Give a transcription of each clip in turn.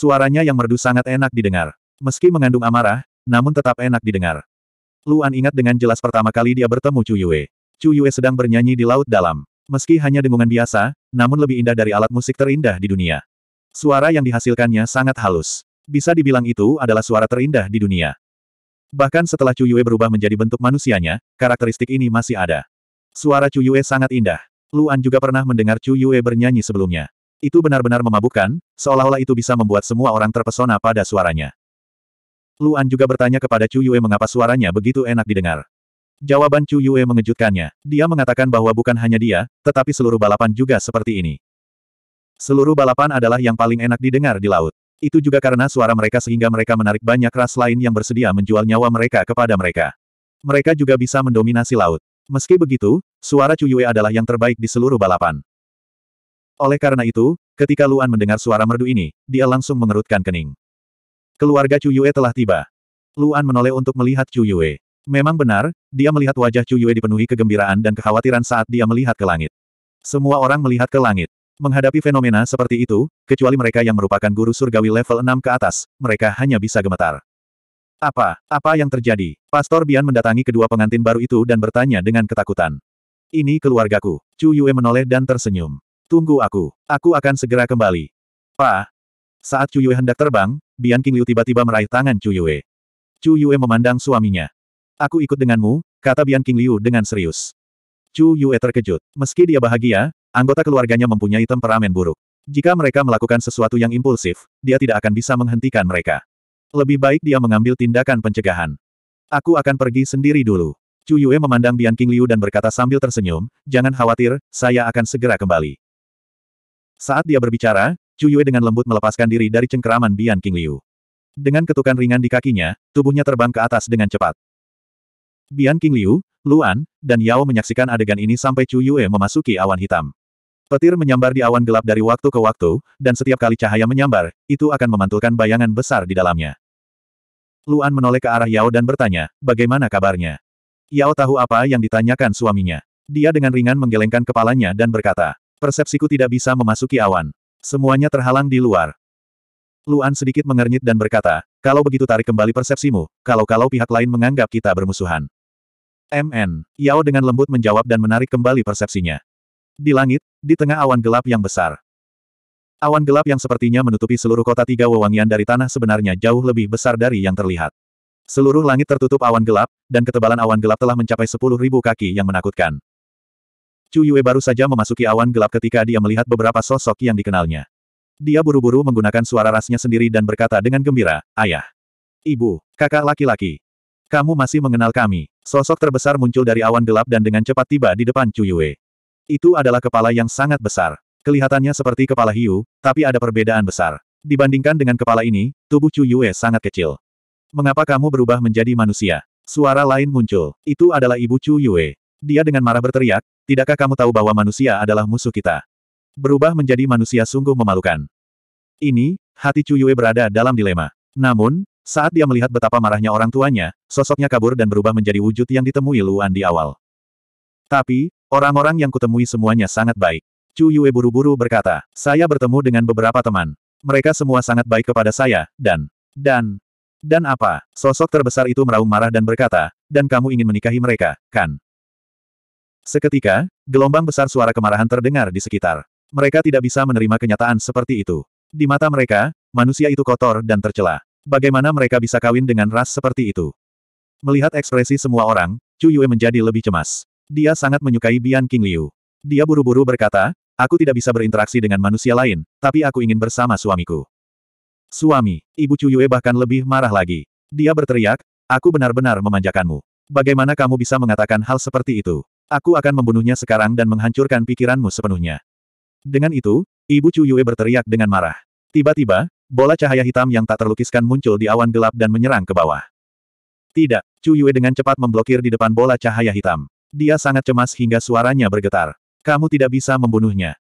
Suaranya yang merdu sangat enak didengar. Meski mengandung amarah, namun tetap enak didengar. Luan ingat dengan jelas pertama kali dia bertemu Chu Yue. Chu Yue sedang bernyanyi di laut dalam. Meski hanya dengungan biasa, namun lebih indah dari alat musik terindah di dunia. Suara yang dihasilkannya sangat halus. Bisa dibilang itu adalah suara terindah di dunia. Bahkan setelah Chu Yue berubah menjadi bentuk manusianya, karakteristik ini masih ada. Suara Chu Yue sangat indah. Luan juga pernah mendengar Chu Yue bernyanyi sebelumnya. Itu benar-benar memabukkan, seolah-olah itu bisa membuat semua orang terpesona pada suaranya. Luan juga bertanya kepada Chu Yue mengapa suaranya begitu enak didengar. Jawaban Chu Yue mengejutkannya. Dia mengatakan bahwa bukan hanya dia, tetapi seluruh balapan juga seperti ini. Seluruh balapan adalah yang paling enak didengar di laut. Itu juga karena suara mereka sehingga mereka menarik banyak ras lain yang bersedia menjual nyawa mereka kepada mereka. Mereka juga bisa mendominasi laut. Meski begitu, suara Yue adalah yang terbaik di seluruh balapan. Oleh karena itu, ketika Luan mendengar suara merdu ini, dia langsung mengerutkan kening. Keluarga Chu Yue telah tiba. Luan menoleh untuk melihat Chu Yue. Memang benar, dia melihat wajah Chu Yue dipenuhi kegembiraan dan kekhawatiran saat dia melihat ke langit. Semua orang melihat ke langit. Menghadapi fenomena seperti itu, kecuali mereka yang merupakan guru surgawi level 6 ke atas, mereka hanya bisa gemetar. Apa, apa yang terjadi? Pastor Bian mendatangi kedua pengantin baru itu dan bertanya dengan ketakutan. Ini keluargaku. Chu Yue menoleh dan tersenyum. Tunggu aku. Aku akan segera kembali. Pa. Saat Cuyue hendak terbang, Bian King Liu tiba-tiba meraih tangan Cuyue. Cuyue memandang suaminya. Aku ikut denganmu, kata Bian King Liu dengan serius. Cuyue terkejut. Meski dia bahagia, anggota keluarganya mempunyai temperamen buruk. Jika mereka melakukan sesuatu yang impulsif, dia tidak akan bisa menghentikan mereka. Lebih baik dia mengambil tindakan pencegahan. Aku akan pergi sendiri dulu. Cuyue memandang Bian King Liu dan berkata sambil tersenyum, jangan khawatir, saya akan segera kembali. Saat dia berbicara, Chu Yue dengan lembut melepaskan diri dari cengkeraman Bian King Liu. Dengan ketukan ringan di kakinya, tubuhnya terbang ke atas dengan cepat. Bian King Liu, Luan, dan Yao menyaksikan adegan ini sampai Chu Yue memasuki awan hitam. Petir menyambar di awan gelap dari waktu ke waktu, dan setiap kali cahaya menyambar, itu akan memantulkan bayangan besar di dalamnya. Luan menoleh ke arah Yao dan bertanya, bagaimana kabarnya? Yao tahu apa yang ditanyakan suaminya. Dia dengan ringan menggelengkan kepalanya dan berkata, Persepsiku tidak bisa memasuki awan. Semuanya terhalang di luar. Luan sedikit mengernyit dan berkata, kalau begitu tarik kembali persepsimu, kalau-kalau pihak lain menganggap kita bermusuhan. MN, Yao dengan lembut menjawab dan menarik kembali persepsinya. Di langit, di tengah awan gelap yang besar. Awan gelap yang sepertinya menutupi seluruh kota tiga wewangian dari tanah sebenarnya jauh lebih besar dari yang terlihat. Seluruh langit tertutup awan gelap, dan ketebalan awan gelap telah mencapai sepuluh ribu kaki yang menakutkan. Chu Yue baru saja memasuki awan gelap ketika dia melihat beberapa sosok yang dikenalnya. Dia buru-buru menggunakan suara rasnya sendiri dan berkata dengan gembira, Ayah, Ibu, kakak laki-laki, kamu masih mengenal kami. Sosok terbesar muncul dari awan gelap dan dengan cepat tiba di depan Chu Yue. Itu adalah kepala yang sangat besar. Kelihatannya seperti kepala hiu, tapi ada perbedaan besar. Dibandingkan dengan kepala ini, tubuh Chu Yue sangat kecil. Mengapa kamu berubah menjadi manusia? Suara lain muncul. Itu adalah ibu Chu Yue. Dia dengan marah berteriak, tidakkah kamu tahu bahwa manusia adalah musuh kita? Berubah menjadi manusia sungguh memalukan. Ini, hati Yue berada dalam dilema. Namun, saat dia melihat betapa marahnya orang tuanya, sosoknya kabur dan berubah menjadi wujud yang ditemui Luan di awal. Tapi, orang-orang yang kutemui semuanya sangat baik. Yue buru-buru berkata, saya bertemu dengan beberapa teman. Mereka semua sangat baik kepada saya, dan, dan, dan apa? Sosok terbesar itu meraung marah dan berkata, dan kamu ingin menikahi mereka, kan? Seketika, gelombang besar suara kemarahan terdengar di sekitar. Mereka tidak bisa menerima kenyataan seperti itu. Di mata mereka, manusia itu kotor dan tercela. Bagaimana mereka bisa kawin dengan ras seperti itu? Melihat ekspresi semua orang, Chu Yue menjadi lebih cemas. Dia sangat menyukai Bian King Liu. Dia buru-buru berkata, aku tidak bisa berinteraksi dengan manusia lain, tapi aku ingin bersama suamiku. Suami, Ibu Chu Yue bahkan lebih marah lagi. Dia berteriak, aku benar-benar memanjakanmu. Bagaimana kamu bisa mengatakan hal seperti itu? Aku akan membunuhnya sekarang dan menghancurkan pikiranmu sepenuhnya. Dengan itu, Ibu Chu Yue berteriak dengan marah. Tiba-tiba, bola cahaya hitam yang tak terlukiskan muncul di awan gelap dan menyerang ke bawah. Tidak, Chu Yue dengan cepat memblokir di depan bola cahaya hitam. Dia sangat cemas hingga suaranya bergetar. Kamu tidak bisa membunuhnya.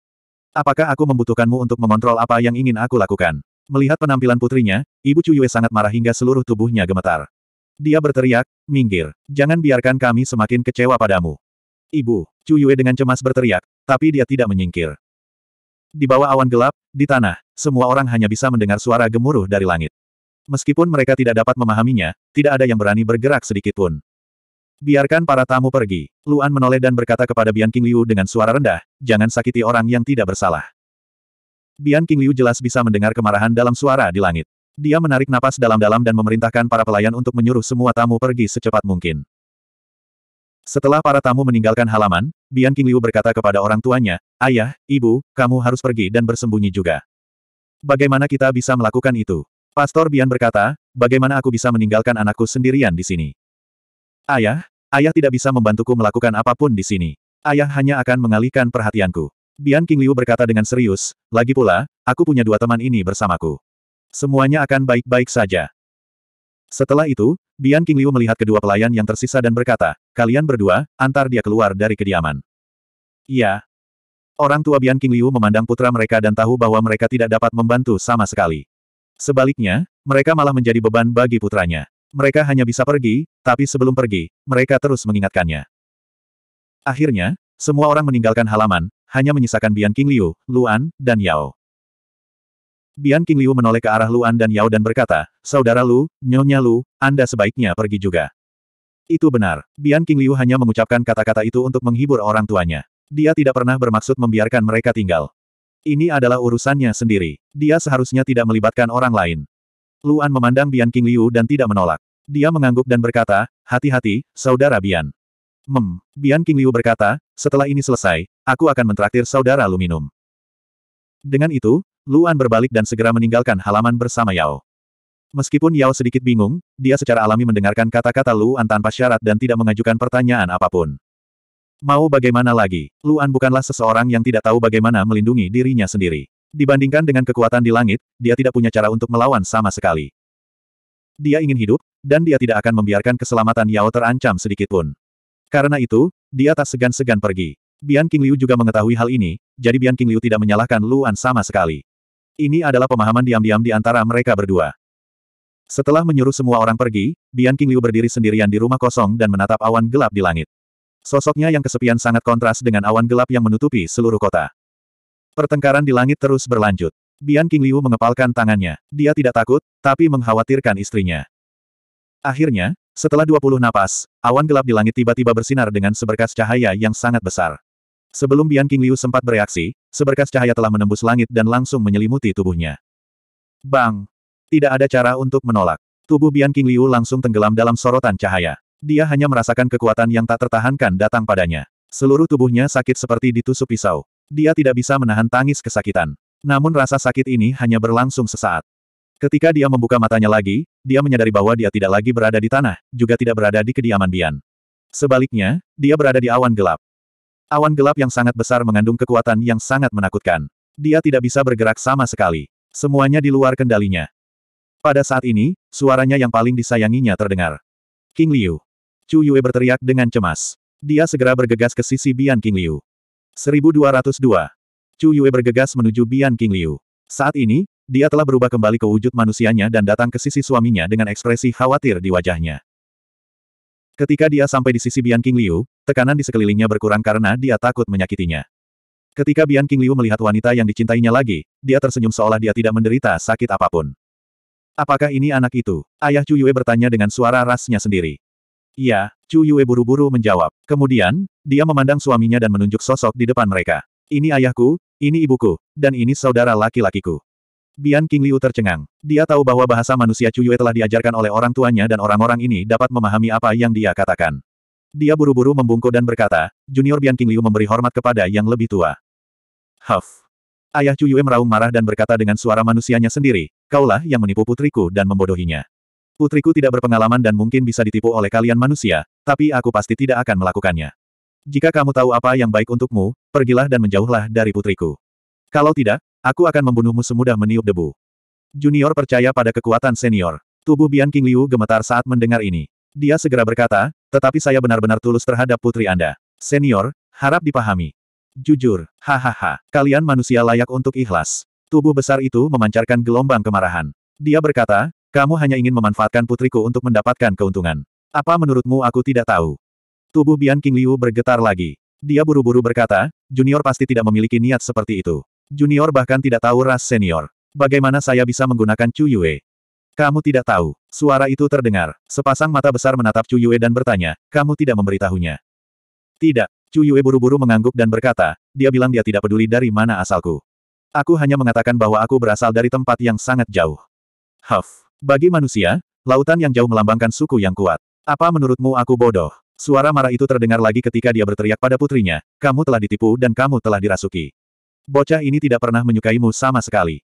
Apakah aku membutuhkanmu untuk mengontrol apa yang ingin aku lakukan? Melihat penampilan putrinya, Ibu Chu Yue sangat marah hingga seluruh tubuhnya gemetar. Dia berteriak, minggir, jangan biarkan kami semakin kecewa padamu. Ibu, Chu Yue dengan cemas berteriak, tapi dia tidak menyingkir. Di bawah awan gelap, di tanah, semua orang hanya bisa mendengar suara gemuruh dari langit. Meskipun mereka tidak dapat memahaminya, tidak ada yang berani bergerak sedikit pun. Biarkan para tamu pergi. Luan menoleh dan berkata kepada Bian King Liu dengan suara rendah, jangan sakiti orang yang tidak bersalah. Bian King Liu jelas bisa mendengar kemarahan dalam suara di langit. Dia menarik napas dalam-dalam dan memerintahkan para pelayan untuk menyuruh semua tamu pergi secepat mungkin. Setelah para tamu meninggalkan halaman, Bian King Liu berkata kepada orang tuanya, Ayah, Ibu, kamu harus pergi dan bersembunyi juga. Bagaimana kita bisa melakukan itu? Pastor Bian berkata, bagaimana aku bisa meninggalkan anakku sendirian di sini? Ayah, ayah tidak bisa membantuku melakukan apapun di sini. Ayah hanya akan mengalihkan perhatianku. Bian King Liu berkata dengan serius, lagi pula, aku punya dua teman ini bersamaku. Semuanya akan baik-baik saja. Setelah itu, Bian King Liu melihat kedua pelayan yang tersisa dan berkata, kalian berdua, antar dia keluar dari kediaman. Iya. Orang tua Bian King Liu memandang putra mereka dan tahu bahwa mereka tidak dapat membantu sama sekali. Sebaliknya, mereka malah menjadi beban bagi putranya. Mereka hanya bisa pergi, tapi sebelum pergi, mereka terus mengingatkannya. Akhirnya, semua orang meninggalkan halaman, hanya menyisakan Bian King Liu, Luan, dan Yao. Bian King Liu menoleh ke arah Luan dan Yao dan berkata, Saudara Lu, Nyonya Lu, Anda sebaiknya pergi juga. Itu benar. Bian King Liu hanya mengucapkan kata-kata itu untuk menghibur orang tuanya. Dia tidak pernah bermaksud membiarkan mereka tinggal. Ini adalah urusannya sendiri. Dia seharusnya tidak melibatkan orang lain. Luan memandang Bian King Liu dan tidak menolak. Dia mengangguk dan berkata, hati-hati, saudara Bian. Mem, Bian King Liu berkata, setelah ini selesai, aku akan mentraktir saudara lu minum. Dengan itu, Luan berbalik dan segera meninggalkan halaman bersama Yao. Meskipun Yao sedikit bingung, dia secara alami mendengarkan kata-kata Luan tanpa syarat dan tidak mengajukan pertanyaan apapun. Mau bagaimana lagi, Luan bukanlah seseorang yang tidak tahu bagaimana melindungi dirinya sendiri. Dibandingkan dengan kekuatan di langit, dia tidak punya cara untuk melawan sama sekali. Dia ingin hidup, dan dia tidak akan membiarkan keselamatan Yao terancam sedikitpun. Karena itu, dia tak segan-segan pergi. Bian King Liu juga mengetahui hal ini, jadi Bian King Liu tidak menyalahkan Luan sama sekali. Ini adalah pemahaman diam-diam di antara mereka berdua. Setelah menyuruh semua orang pergi, Bian King Liu berdiri sendirian di rumah kosong dan menatap awan gelap di langit. Sosoknya yang kesepian sangat kontras dengan awan gelap yang menutupi seluruh kota. Pertengkaran di langit terus berlanjut. Bian King Liu mengepalkan tangannya. Dia tidak takut, tapi mengkhawatirkan istrinya. Akhirnya, setelah 20 napas, awan gelap di langit tiba-tiba bersinar dengan seberkas cahaya yang sangat besar. Sebelum Bian King Liu sempat bereaksi, seberkas cahaya telah menembus langit dan langsung menyelimuti tubuhnya. Bang! Tidak ada cara untuk menolak. Tubuh Bian King Liu langsung tenggelam dalam sorotan cahaya. Dia hanya merasakan kekuatan yang tak tertahankan datang padanya. Seluruh tubuhnya sakit seperti ditusuk pisau. Dia tidak bisa menahan tangis kesakitan. Namun rasa sakit ini hanya berlangsung sesaat. Ketika dia membuka matanya lagi, dia menyadari bahwa dia tidak lagi berada di tanah, juga tidak berada di kediaman Bian. Sebaliknya, dia berada di awan gelap. Awan gelap yang sangat besar mengandung kekuatan yang sangat menakutkan. Dia tidak bisa bergerak sama sekali. Semuanya di luar kendalinya. Pada saat ini, suaranya yang paling disayanginya terdengar. King Liu. Chu Yue berteriak dengan cemas. Dia segera bergegas ke sisi Bian King Liu. 1202. Chu Yue bergegas menuju Bian King Liu. Saat ini, dia telah berubah kembali ke wujud manusianya dan datang ke sisi suaminya dengan ekspresi khawatir di wajahnya. Ketika dia sampai di sisi Bian King Liu, tekanan di sekelilingnya berkurang karena dia takut menyakitinya. Ketika Bian King Liu melihat wanita yang dicintainya lagi, dia tersenyum seolah dia tidak menderita sakit apapun. Apakah ini anak itu? Ayah Chu Yue bertanya dengan suara rasnya sendiri. Iya, Chu Yue buru-buru menjawab. Kemudian, dia memandang suaminya dan menunjuk sosok di depan mereka. Ini ayahku, ini ibuku, dan ini saudara laki-lakiku. Bian King Liu tercengang. Dia tahu bahwa bahasa manusia Chu Yue telah diajarkan oleh orang tuanya dan orang-orang ini dapat memahami apa yang dia katakan. Dia buru-buru membungkuk dan berkata, Junior Bian King Liu memberi hormat kepada yang lebih tua. Huff. Ayah Chu Yue meraung marah dan berkata dengan suara manusianya sendiri, kaulah yang menipu putriku dan membodohinya. Putriku tidak berpengalaman dan mungkin bisa ditipu oleh kalian manusia, tapi aku pasti tidak akan melakukannya. Jika kamu tahu apa yang baik untukmu, pergilah dan menjauhlah dari putriku. Kalau tidak, aku akan membunuhmu semudah meniup debu. Junior percaya pada kekuatan senior. Tubuh Bian King Liu gemetar saat mendengar ini. Dia segera berkata, tetapi saya benar-benar tulus terhadap putri Anda. Senior, harap dipahami. Jujur, hahaha, kalian manusia layak untuk ikhlas. Tubuh besar itu memancarkan gelombang kemarahan. Dia berkata, kamu hanya ingin memanfaatkan putriku untuk mendapatkan keuntungan. Apa menurutmu aku tidak tahu? Tubuh Bian King Liu bergetar lagi. Dia buru-buru berkata, junior pasti tidak memiliki niat seperti itu. Junior bahkan tidak tahu ras senior. Bagaimana saya bisa menggunakan Chu Yue? Kamu tidak tahu. Suara itu terdengar. Sepasang mata besar menatap Chu Yue dan bertanya, kamu tidak memberitahunya. Tidak. Chu Yue buru-buru mengangguk dan berkata, dia bilang dia tidak peduli dari mana asalku. Aku hanya mengatakan bahwa aku berasal dari tempat yang sangat jauh. Huff. Bagi manusia, lautan yang jauh melambangkan suku yang kuat. Apa menurutmu aku bodoh? Suara marah itu terdengar lagi ketika dia berteriak pada putrinya, kamu telah ditipu dan kamu telah dirasuki. Bocah ini tidak pernah menyukaimu sama sekali.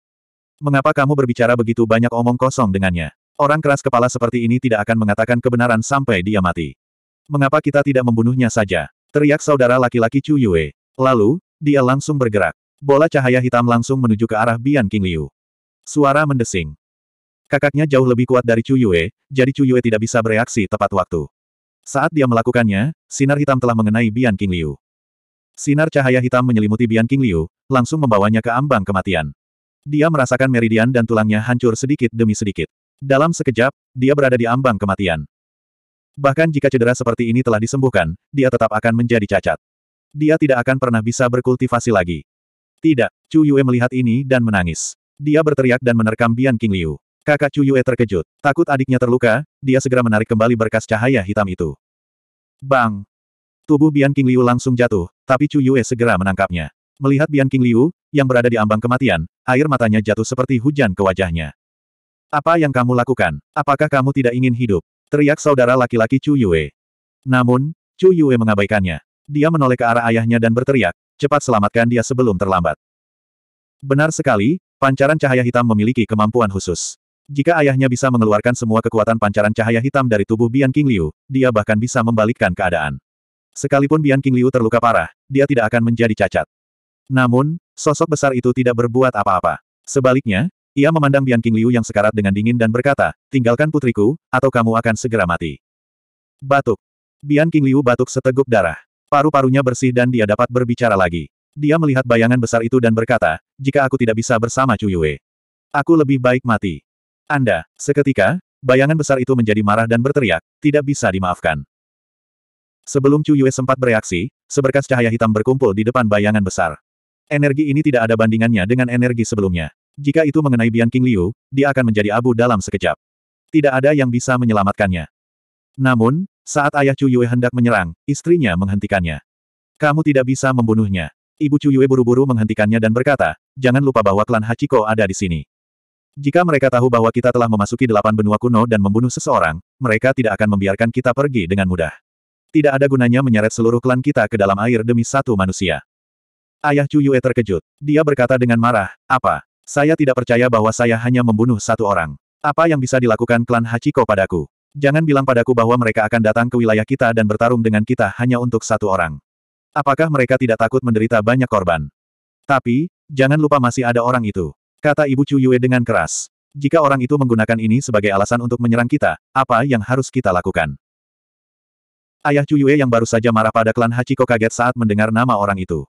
Mengapa kamu berbicara begitu banyak omong kosong dengannya? Orang keras kepala seperti ini tidak akan mengatakan kebenaran sampai dia mati. Mengapa kita tidak membunuhnya saja? Teriak saudara laki-laki Chu Yue. Lalu, dia langsung bergerak. Bola cahaya hitam langsung menuju ke arah Bian King Liu. Suara mendesing. Kakaknya jauh lebih kuat dari Chu Yue, jadi Chu Yue tidak bisa bereaksi tepat waktu. Saat dia melakukannya, sinar hitam telah mengenai Bian King Liu. Sinar cahaya hitam menyelimuti Bian King Liu, langsung membawanya ke ambang kematian. Dia merasakan meridian dan tulangnya hancur sedikit demi sedikit. Dalam sekejap, dia berada di ambang kematian. Bahkan jika cedera seperti ini telah disembuhkan, dia tetap akan menjadi cacat. Dia tidak akan pernah bisa berkultivasi lagi. Tidak, Chu Yue melihat ini dan menangis. Dia berteriak dan menerkam Bian King Liu. Kakak Chu Yue terkejut. Takut adiknya terluka, dia segera menarik kembali berkas cahaya hitam itu. Bang! Tubuh Bian King Liu langsung jatuh, tapi Chu Yue segera menangkapnya. Melihat Bian King Liu, yang berada di ambang kematian, air matanya jatuh seperti hujan ke wajahnya. Apa yang kamu lakukan? Apakah kamu tidak ingin hidup? Teriak saudara laki-laki Chu Yue. Namun, Chu Yue mengabaikannya. Dia menoleh ke arah ayahnya dan berteriak, cepat selamatkan dia sebelum terlambat. Benar sekali, pancaran cahaya hitam memiliki kemampuan khusus. Jika ayahnya bisa mengeluarkan semua kekuatan pancaran cahaya hitam dari tubuh Bian King Liu, dia bahkan bisa membalikkan keadaan. Sekalipun Bian King Liu terluka parah, dia tidak akan menjadi cacat. Namun, sosok besar itu tidak berbuat apa-apa. Sebaliknya, ia memandang Bian King Liu yang sekarat dengan dingin dan berkata, tinggalkan putriku, atau kamu akan segera mati. Batuk. Bian King Liu batuk seteguk darah. Paru-parunya bersih dan dia dapat berbicara lagi. Dia melihat bayangan besar itu dan berkata, jika aku tidak bisa bersama Chu Yue, aku lebih baik mati. Anda, seketika, bayangan besar itu menjadi marah dan berteriak, tidak bisa dimaafkan. Sebelum Chu Yue sempat bereaksi, seberkas cahaya hitam berkumpul di depan bayangan besar. Energi ini tidak ada bandingannya dengan energi sebelumnya. Jika itu mengenai Bian King Liu, dia akan menjadi abu dalam sekejap. Tidak ada yang bisa menyelamatkannya. Namun, saat ayah Chu Yue hendak menyerang, istrinya menghentikannya. Kamu tidak bisa membunuhnya. Ibu Chu Yue buru-buru menghentikannya dan berkata, jangan lupa bahwa klan Hachiko ada di sini. Jika mereka tahu bahwa kita telah memasuki delapan benua kuno dan membunuh seseorang, mereka tidak akan membiarkan kita pergi dengan mudah. Tidak ada gunanya menyeret seluruh klan kita ke dalam air demi satu manusia. Ayah Chu Yue terkejut. Dia berkata dengan marah, apa? Saya tidak percaya bahwa saya hanya membunuh satu orang. Apa yang bisa dilakukan klan Hachiko padaku? Jangan bilang padaku bahwa mereka akan datang ke wilayah kita dan bertarung dengan kita hanya untuk satu orang. Apakah mereka tidak takut menderita banyak korban? Tapi, jangan lupa masih ada orang itu. Kata Ibu Chu Yue dengan keras. Jika orang itu menggunakan ini sebagai alasan untuk menyerang kita, apa yang harus kita lakukan? Ayah Chu Yue yang baru saja marah pada klan Hachiko kaget saat mendengar nama orang itu.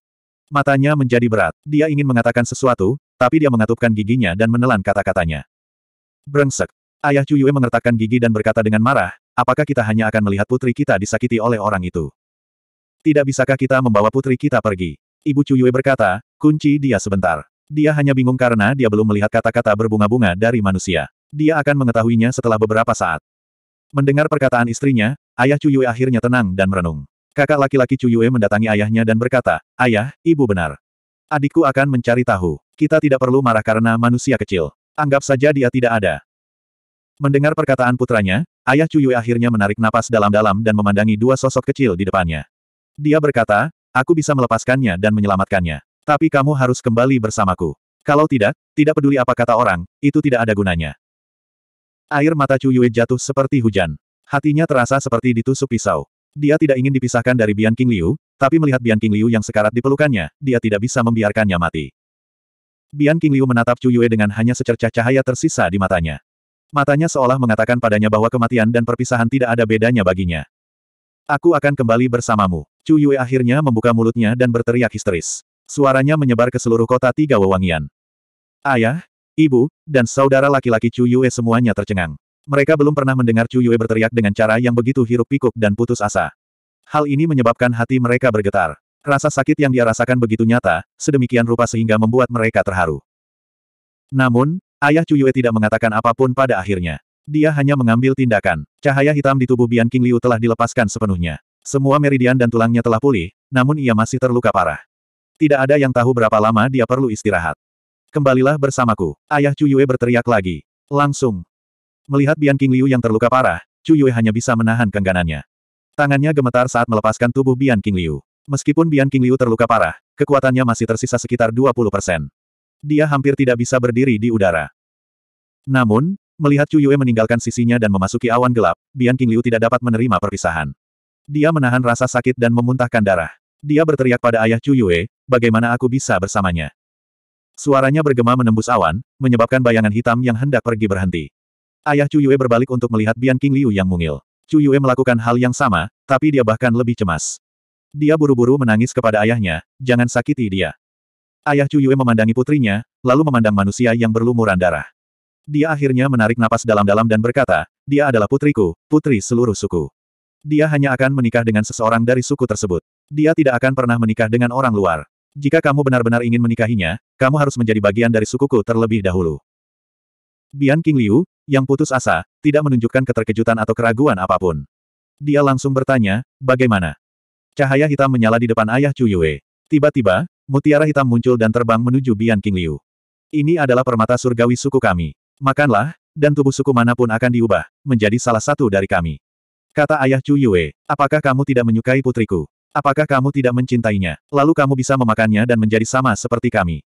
Matanya menjadi berat. Dia ingin mengatakan sesuatu, tapi dia mengatupkan giginya dan menelan kata-katanya. Brengsek. Ayah Cuyue mengertakkan gigi dan berkata dengan marah, apakah kita hanya akan melihat putri kita disakiti oleh orang itu? Tidak bisakah kita membawa putri kita pergi? Ibu Cuyue berkata, kunci dia sebentar. Dia hanya bingung karena dia belum melihat kata-kata berbunga-bunga dari manusia. Dia akan mengetahuinya setelah beberapa saat. Mendengar perkataan istrinya, ayah Cuyue akhirnya tenang dan merenung. Kakak laki-laki Cuyue mendatangi ayahnya dan berkata, Ayah, ibu benar. Adikku akan mencari tahu. Kita tidak perlu marah karena manusia kecil. Anggap saja dia tidak ada. Mendengar perkataan putranya, ayah Cuyue akhirnya menarik napas dalam-dalam dan memandangi dua sosok kecil di depannya. Dia berkata, aku bisa melepaskannya dan menyelamatkannya. Tapi kamu harus kembali bersamaku. Kalau tidak, tidak peduli apa kata orang, itu tidak ada gunanya. Air mata Cuyue jatuh seperti hujan. Hatinya terasa seperti ditusuk pisau. Dia tidak ingin dipisahkan dari Bian King Liu, tapi melihat Bian King Liu yang sekarat di pelukannya, dia tidak bisa membiarkannya mati. Bian King Liu menatap Chu Yue dengan hanya secercah cahaya tersisa di matanya. Matanya seolah mengatakan padanya bahwa kematian dan perpisahan tidak ada bedanya baginya. Aku akan kembali bersamamu. Chu Yue akhirnya membuka mulutnya dan berteriak histeris. Suaranya menyebar ke seluruh kota Tiga Wewangian. Ayah, ibu, dan saudara laki-laki Chu Yue semuanya tercengang. Mereka belum pernah mendengar Chu Yue berteriak dengan cara yang begitu hiruk pikuk dan putus asa. Hal ini menyebabkan hati mereka bergetar. Rasa sakit yang dia rasakan begitu nyata, sedemikian rupa sehingga membuat mereka terharu. Namun, ayah Chu Yue tidak mengatakan apapun pada akhirnya. Dia hanya mengambil tindakan. Cahaya hitam di tubuh Bian King Liu telah dilepaskan sepenuhnya. Semua meridian dan tulangnya telah pulih, namun ia masih terluka parah. Tidak ada yang tahu berapa lama dia perlu istirahat. Kembalilah bersamaku. Ayah Chu Yue berteriak lagi. Langsung, Melihat Bian King Liu yang terluka parah, Chu Yue hanya bisa menahan kengganannya. Tangannya gemetar saat melepaskan tubuh Bian King Liu. Meskipun Bian King Liu terluka parah, kekuatannya masih tersisa sekitar 20 persen. Dia hampir tidak bisa berdiri di udara. Namun, melihat Chu Yue meninggalkan sisinya dan memasuki awan gelap, Bian King Liu tidak dapat menerima perpisahan. Dia menahan rasa sakit dan memuntahkan darah. Dia berteriak pada ayah Chu Yue, bagaimana aku bisa bersamanya? Suaranya bergema menembus awan, menyebabkan bayangan hitam yang hendak pergi berhenti. Ayah Chu Yue berbalik untuk melihat Bian King Liu yang mungil. Chu Yue melakukan hal yang sama, tapi dia bahkan lebih cemas. Dia buru-buru menangis kepada ayahnya, jangan sakiti dia. Ayah Chu Yue memandangi putrinya, lalu memandang manusia yang berlumuran darah. Dia akhirnya menarik napas dalam-dalam dan berkata, dia adalah putriku, putri seluruh suku. Dia hanya akan menikah dengan seseorang dari suku tersebut. Dia tidak akan pernah menikah dengan orang luar. Jika kamu benar-benar ingin menikahinya, kamu harus menjadi bagian dari sukuku terlebih dahulu. Bian King Liu, yang putus asa, tidak menunjukkan keterkejutan atau keraguan apapun. Dia langsung bertanya, bagaimana? Cahaya hitam menyala di depan ayah Chu Yue. Tiba-tiba, mutiara hitam muncul dan terbang menuju Bian King Liu. Ini adalah permata surgawi suku kami. Makanlah, dan tubuh suku manapun akan diubah, menjadi salah satu dari kami. Kata ayah Chu Yue, apakah kamu tidak menyukai putriku? Apakah kamu tidak mencintainya? Lalu kamu bisa memakannya dan menjadi sama seperti kami.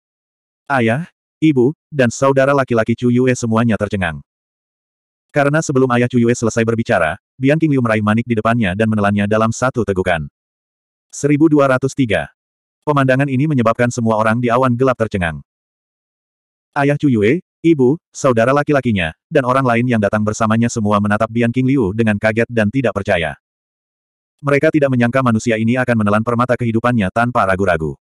Ayah, ibu, dan saudara laki-laki Chu Yue semuanya tercengang. Karena sebelum ayah Cuyue selesai berbicara, Bian Qingliu meraih manik di depannya dan menelannya dalam satu tegukan. 1203. Pemandangan ini menyebabkan semua orang di awan gelap tercengang. Ayah Cuyue, ibu, saudara laki-lakinya, dan orang lain yang datang bersamanya semua menatap Bian Qingliu dengan kaget dan tidak percaya. Mereka tidak menyangka manusia ini akan menelan permata kehidupannya tanpa ragu-ragu.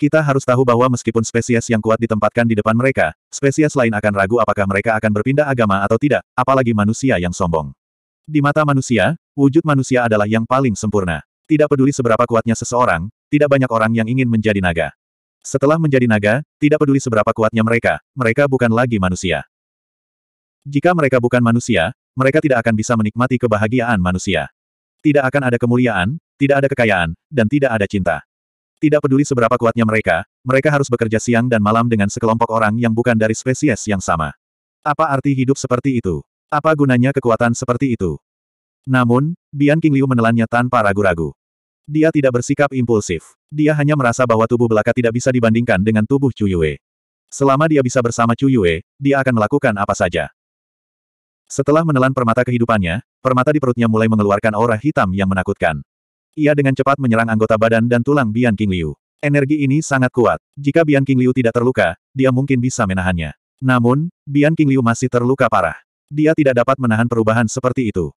Kita harus tahu bahwa meskipun spesies yang kuat ditempatkan di depan mereka, spesies lain akan ragu apakah mereka akan berpindah agama atau tidak, apalagi manusia yang sombong. Di mata manusia, wujud manusia adalah yang paling sempurna. Tidak peduli seberapa kuatnya seseorang, tidak banyak orang yang ingin menjadi naga. Setelah menjadi naga, tidak peduli seberapa kuatnya mereka, mereka bukan lagi manusia. Jika mereka bukan manusia, mereka tidak akan bisa menikmati kebahagiaan manusia. Tidak akan ada kemuliaan, tidak ada kekayaan, dan tidak ada cinta. Tidak peduli seberapa kuatnya mereka, mereka harus bekerja siang dan malam dengan sekelompok orang yang bukan dari spesies yang sama. Apa arti hidup seperti itu? Apa gunanya kekuatan seperti itu? Namun, Bian King Liu menelannya tanpa ragu-ragu. Dia tidak bersikap impulsif. Dia hanya merasa bahwa tubuh belaka tidak bisa dibandingkan dengan tubuh Chu Yue. Selama dia bisa bersama Chu Yue, dia akan melakukan apa saja. Setelah menelan permata kehidupannya, permata di perutnya mulai mengeluarkan aura hitam yang menakutkan. Ia dengan cepat menyerang anggota badan dan tulang Bian King Liu. Energi ini sangat kuat. Jika Bian King Liu tidak terluka, dia mungkin bisa menahannya. Namun, Bian King Liu masih terluka parah. Dia tidak dapat menahan perubahan seperti itu.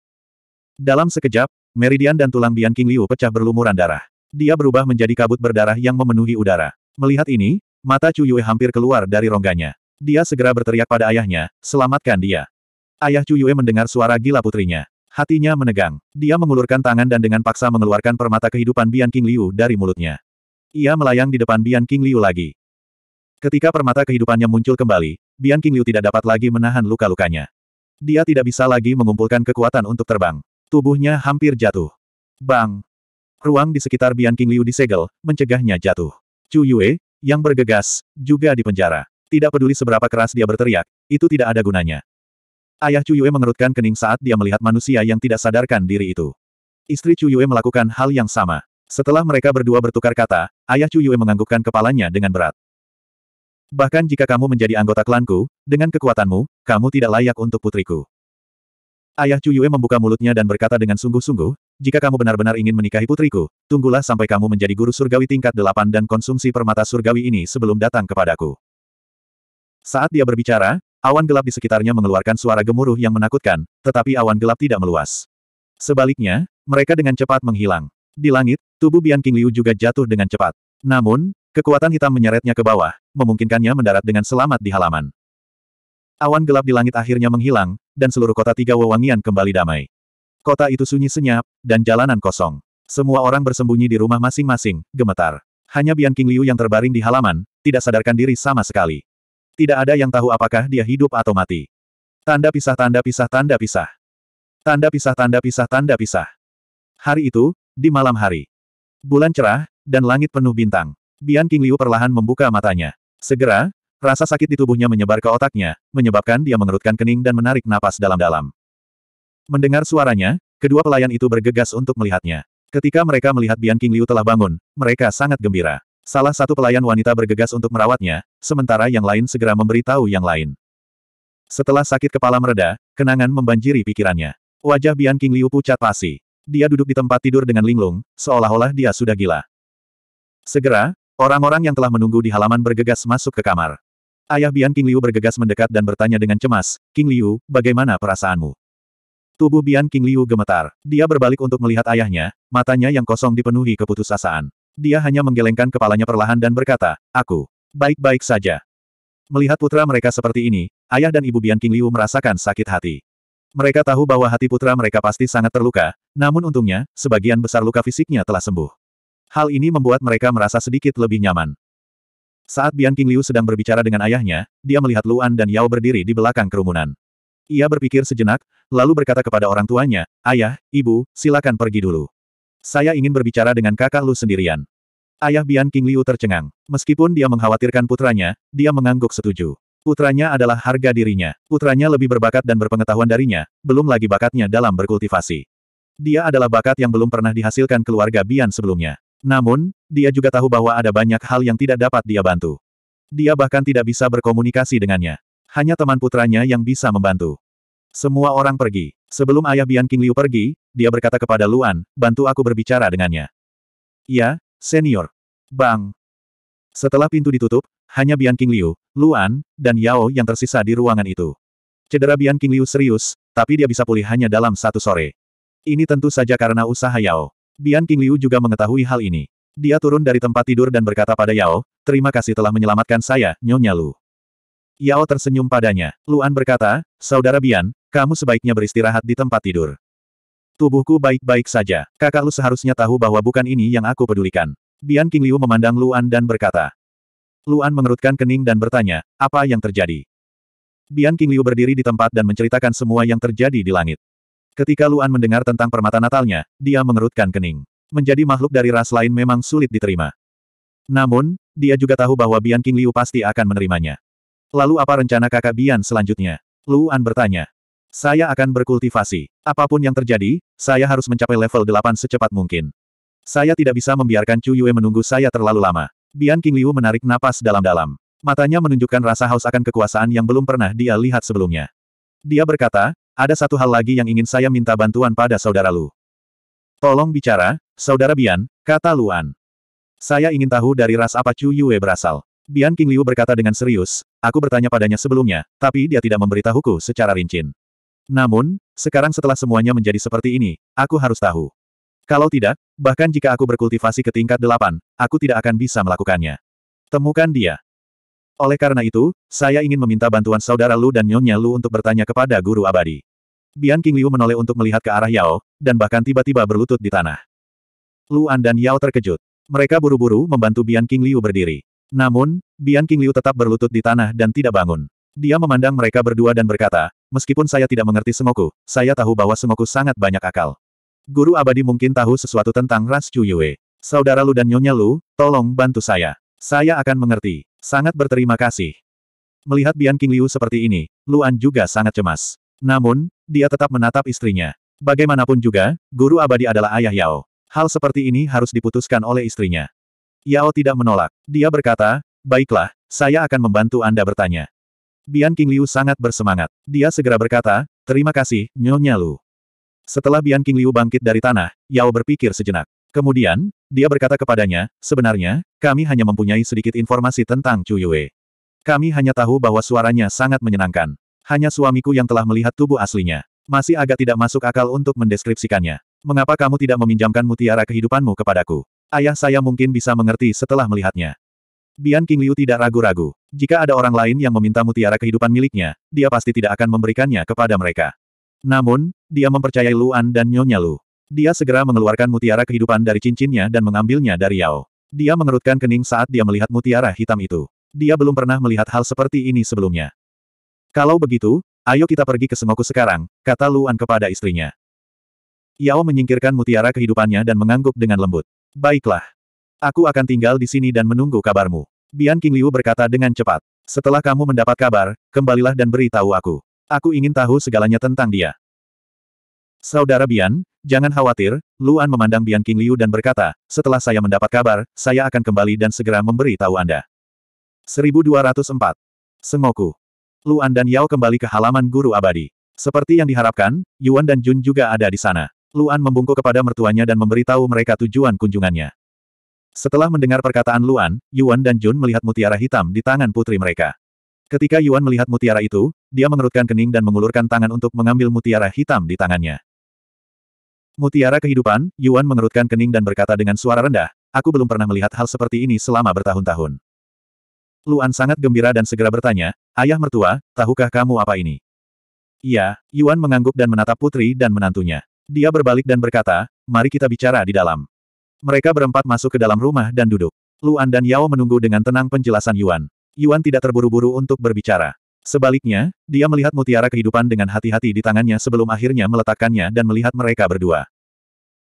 Dalam sekejap, meridian dan tulang Bian King Liu pecah berlumuran darah. Dia berubah menjadi kabut berdarah yang memenuhi udara. Melihat ini, mata Chu Yue hampir keluar dari rongganya. Dia segera berteriak pada ayahnya, selamatkan dia. Ayah Chu Yue mendengar suara gila putrinya. Hatinya menegang. Dia mengulurkan tangan dan dengan paksa mengeluarkan permata kehidupan Bian King Liu dari mulutnya. Ia melayang di depan Bian King Liu lagi. Ketika permata kehidupannya muncul kembali, Bian King Liu tidak dapat lagi menahan luka-lukanya. Dia tidak bisa lagi mengumpulkan kekuatan untuk terbang. Tubuhnya hampir jatuh. Bang! Ruang di sekitar Bian King Liu disegel, mencegahnya jatuh. Chu Yue, yang bergegas, juga dipenjara. Tidak peduli seberapa keras dia berteriak, itu tidak ada gunanya. Ayah Cuyue mengerutkan kening saat dia melihat manusia yang tidak sadarkan diri itu. Istri Cuyue melakukan hal yang sama. Setelah mereka berdua bertukar kata, ayah Cuyue menganggukkan kepalanya dengan berat. Bahkan jika kamu menjadi anggota klanku, dengan kekuatanmu, kamu tidak layak untuk putriku. Ayah Cuyue membuka mulutnya dan berkata dengan sungguh-sungguh, jika kamu benar-benar ingin menikahi putriku, tunggulah sampai kamu menjadi guru surgawi tingkat delapan dan konsumsi permata surgawi ini sebelum datang kepadaku. Saat dia berbicara, Awan gelap di sekitarnya mengeluarkan suara gemuruh yang menakutkan, tetapi awan gelap tidak meluas. Sebaliknya, mereka dengan cepat menghilang. Di langit, tubuh Bian King Liu juga jatuh dengan cepat. Namun, kekuatan hitam menyeretnya ke bawah, memungkinkannya mendarat dengan selamat di halaman. Awan gelap di langit akhirnya menghilang, dan seluruh kota tiga wewangian kembali damai. Kota itu sunyi senyap, dan jalanan kosong. Semua orang bersembunyi di rumah masing-masing, gemetar. Hanya Bian King Liu yang terbaring di halaman, tidak sadarkan diri sama sekali. Tidak ada yang tahu apakah dia hidup atau mati. Tanda pisah tanda pisah tanda pisah. Tanda pisah tanda pisah tanda pisah. Hari itu, di malam hari. Bulan cerah, dan langit penuh bintang. Bian King Liu perlahan membuka matanya. Segera, rasa sakit di tubuhnya menyebar ke otaknya, menyebabkan dia mengerutkan kening dan menarik napas dalam-dalam. Mendengar suaranya, kedua pelayan itu bergegas untuk melihatnya. Ketika mereka melihat Bian King Liu telah bangun, mereka sangat gembira. Salah satu pelayan wanita bergegas untuk merawatnya, sementara yang lain segera memberitahu yang lain. Setelah sakit kepala mereda, kenangan membanjiri pikirannya. Wajah Bian King Liu pucat pasi. Dia duduk di tempat tidur dengan linglung, seolah-olah dia sudah gila. Segera, orang-orang yang telah menunggu di halaman bergegas masuk ke kamar. Ayah Bian King Liu bergegas mendekat dan bertanya dengan cemas, King Liu, bagaimana perasaanmu? Tubuh Bian King Liu gemetar. Dia berbalik untuk melihat ayahnya, matanya yang kosong dipenuhi keputusasaan dia hanya menggelengkan kepalanya perlahan dan berkata, Aku baik-baik saja. Melihat putra mereka seperti ini, ayah dan ibu Bian King Liu merasakan sakit hati. Mereka tahu bahwa hati putra mereka pasti sangat terluka, namun untungnya, sebagian besar luka fisiknya telah sembuh. Hal ini membuat mereka merasa sedikit lebih nyaman. Saat Bian King Liu sedang berbicara dengan ayahnya, dia melihat Luan dan Yao berdiri di belakang kerumunan. Ia berpikir sejenak, lalu berkata kepada orang tuanya, Ayah, Ibu, silakan pergi dulu. Saya ingin berbicara dengan kakak Lu sendirian. Ayah Bian King Liu tercengang. Meskipun dia mengkhawatirkan putranya, dia mengangguk setuju. Putranya adalah harga dirinya. Putranya lebih berbakat dan berpengetahuan darinya, belum lagi bakatnya dalam berkultivasi. Dia adalah bakat yang belum pernah dihasilkan keluarga Bian sebelumnya. Namun, dia juga tahu bahwa ada banyak hal yang tidak dapat dia bantu. Dia bahkan tidak bisa berkomunikasi dengannya. Hanya teman putranya yang bisa membantu. Semua orang pergi. Sebelum ayah Bian King Liu pergi, dia berkata kepada Luan, bantu aku berbicara dengannya. Ya, senior. Bang. Setelah pintu ditutup, hanya Bian King Liu, Luan, dan Yao yang tersisa di ruangan itu. Cedera Bian King Liu serius, tapi dia bisa pulih hanya dalam satu sore. Ini tentu saja karena usaha Yao. Bian King Liu juga mengetahui hal ini. Dia turun dari tempat tidur dan berkata pada Yao, terima kasih telah menyelamatkan saya, Nyonya Lu. Yao tersenyum padanya. Luan berkata, Saudara Bian, kamu sebaiknya beristirahat di tempat tidur. Tubuhku baik-baik saja. Kakak Lu seharusnya tahu bahwa bukan ini yang aku pedulikan. Bian King Liu memandang Luan dan berkata. Luan mengerutkan kening dan bertanya, apa yang terjadi? Bian King Liu berdiri di tempat dan menceritakan semua yang terjadi di langit. Ketika Luan mendengar tentang permata natalnya, dia mengerutkan kening. Menjadi makhluk dari ras lain memang sulit diterima. Namun, dia juga tahu bahwa Bian King Liu pasti akan menerimanya. Lalu apa rencana kakak Bian selanjutnya? Luan bertanya. Saya akan berkultivasi. Apapun yang terjadi, saya harus mencapai level 8 secepat mungkin. Saya tidak bisa membiarkan Chu Yue menunggu saya terlalu lama. Bian King Liu menarik napas dalam-dalam. Matanya menunjukkan rasa haus akan kekuasaan yang belum pernah dia lihat sebelumnya. Dia berkata, ada satu hal lagi yang ingin saya minta bantuan pada saudara Lu. Tolong bicara, saudara Bian, kata Luan. Saya ingin tahu dari ras apa Chu Yue berasal. Bian King Liu berkata dengan serius, aku bertanya padanya sebelumnya, tapi dia tidak memberitahuku secara rinci. Namun, sekarang setelah semuanya menjadi seperti ini, aku harus tahu. Kalau tidak, bahkan jika aku berkultivasi ke tingkat delapan, aku tidak akan bisa melakukannya. Temukan dia. Oleh karena itu, saya ingin meminta bantuan saudara Lu dan Nyonya Lu untuk bertanya kepada Guru Abadi. Bian King Liu menoleh untuk melihat ke arah Yao, dan bahkan tiba-tiba berlutut di tanah. Luan dan Yao terkejut. Mereka buru-buru membantu Bian King Liu berdiri. Namun, Bian King Liu tetap berlutut di tanah dan tidak bangun. Dia memandang mereka berdua dan berkata, meskipun saya tidak mengerti semoku, saya tahu bahwa semoku sangat banyak akal. Guru abadi mungkin tahu sesuatu tentang ras Chu Yue. Saudara Lu dan Nyonya Lu, tolong bantu saya. Saya akan mengerti. Sangat berterima kasih. Melihat Bian King Liu seperti ini, Luan juga sangat cemas. Namun, dia tetap menatap istrinya. Bagaimanapun juga, guru abadi adalah ayah Yao. Hal seperti ini harus diputuskan oleh istrinya. Yao tidak menolak. Dia berkata, baiklah, saya akan membantu Anda bertanya. Bian King Liu sangat bersemangat. Dia segera berkata, terima kasih, Nyonya Lu. Setelah Bian King Liu bangkit dari tanah, Yao berpikir sejenak. Kemudian, dia berkata kepadanya, sebenarnya, kami hanya mempunyai sedikit informasi tentang Chu Yue. Kami hanya tahu bahwa suaranya sangat menyenangkan. Hanya suamiku yang telah melihat tubuh aslinya. Masih agak tidak masuk akal untuk mendeskripsikannya. Mengapa kamu tidak meminjamkan mutiara kehidupanmu kepadaku? Ayah saya mungkin bisa mengerti setelah melihatnya. Bian King Liu tidak ragu-ragu. Jika ada orang lain yang meminta mutiara kehidupan miliknya, dia pasti tidak akan memberikannya kepada mereka. Namun, dia mempercayai Luan dan Nyonya Lu. Dia segera mengeluarkan mutiara kehidupan dari cincinnya dan mengambilnya dari Yao. Dia mengerutkan kening saat dia melihat mutiara hitam itu. Dia belum pernah melihat hal seperti ini sebelumnya. Kalau begitu, ayo kita pergi ke Semoku sekarang, kata Luan kepada istrinya. Yao menyingkirkan mutiara kehidupannya dan mengangguk dengan lembut. Baiklah. Aku akan tinggal di sini dan menunggu kabarmu. Bian King Liu berkata dengan cepat. Setelah kamu mendapat kabar, kembalilah dan beritahu aku. Aku ingin tahu segalanya tentang dia. Saudara Bian, jangan khawatir, Luan memandang Bian King Liu dan berkata, setelah saya mendapat kabar, saya akan kembali dan segera memberitahu Anda. 1204. Sengoku. Luan dan Yao kembali ke halaman guru abadi. Seperti yang diharapkan, Yuan dan Jun juga ada di sana. Luan membungkuk kepada mertuanya dan memberitahu mereka tujuan kunjungannya. Setelah mendengar perkataan Luan, Yuan dan Jun melihat mutiara hitam di tangan putri mereka. Ketika Yuan melihat mutiara itu, dia mengerutkan kening dan mengulurkan tangan untuk mengambil mutiara hitam di tangannya. Mutiara kehidupan, Yuan mengerutkan kening dan berkata dengan suara rendah, aku belum pernah melihat hal seperti ini selama bertahun-tahun. Luan sangat gembira dan segera bertanya, ayah mertua, tahukah kamu apa ini? Iya, Yuan mengangguk dan menatap putri dan menantunya. Dia berbalik dan berkata, mari kita bicara di dalam. Mereka berempat masuk ke dalam rumah dan duduk. Luan dan Yao menunggu dengan tenang penjelasan Yuan. Yuan tidak terburu-buru untuk berbicara. Sebaliknya, dia melihat mutiara kehidupan dengan hati-hati di tangannya sebelum akhirnya meletakkannya dan melihat mereka berdua.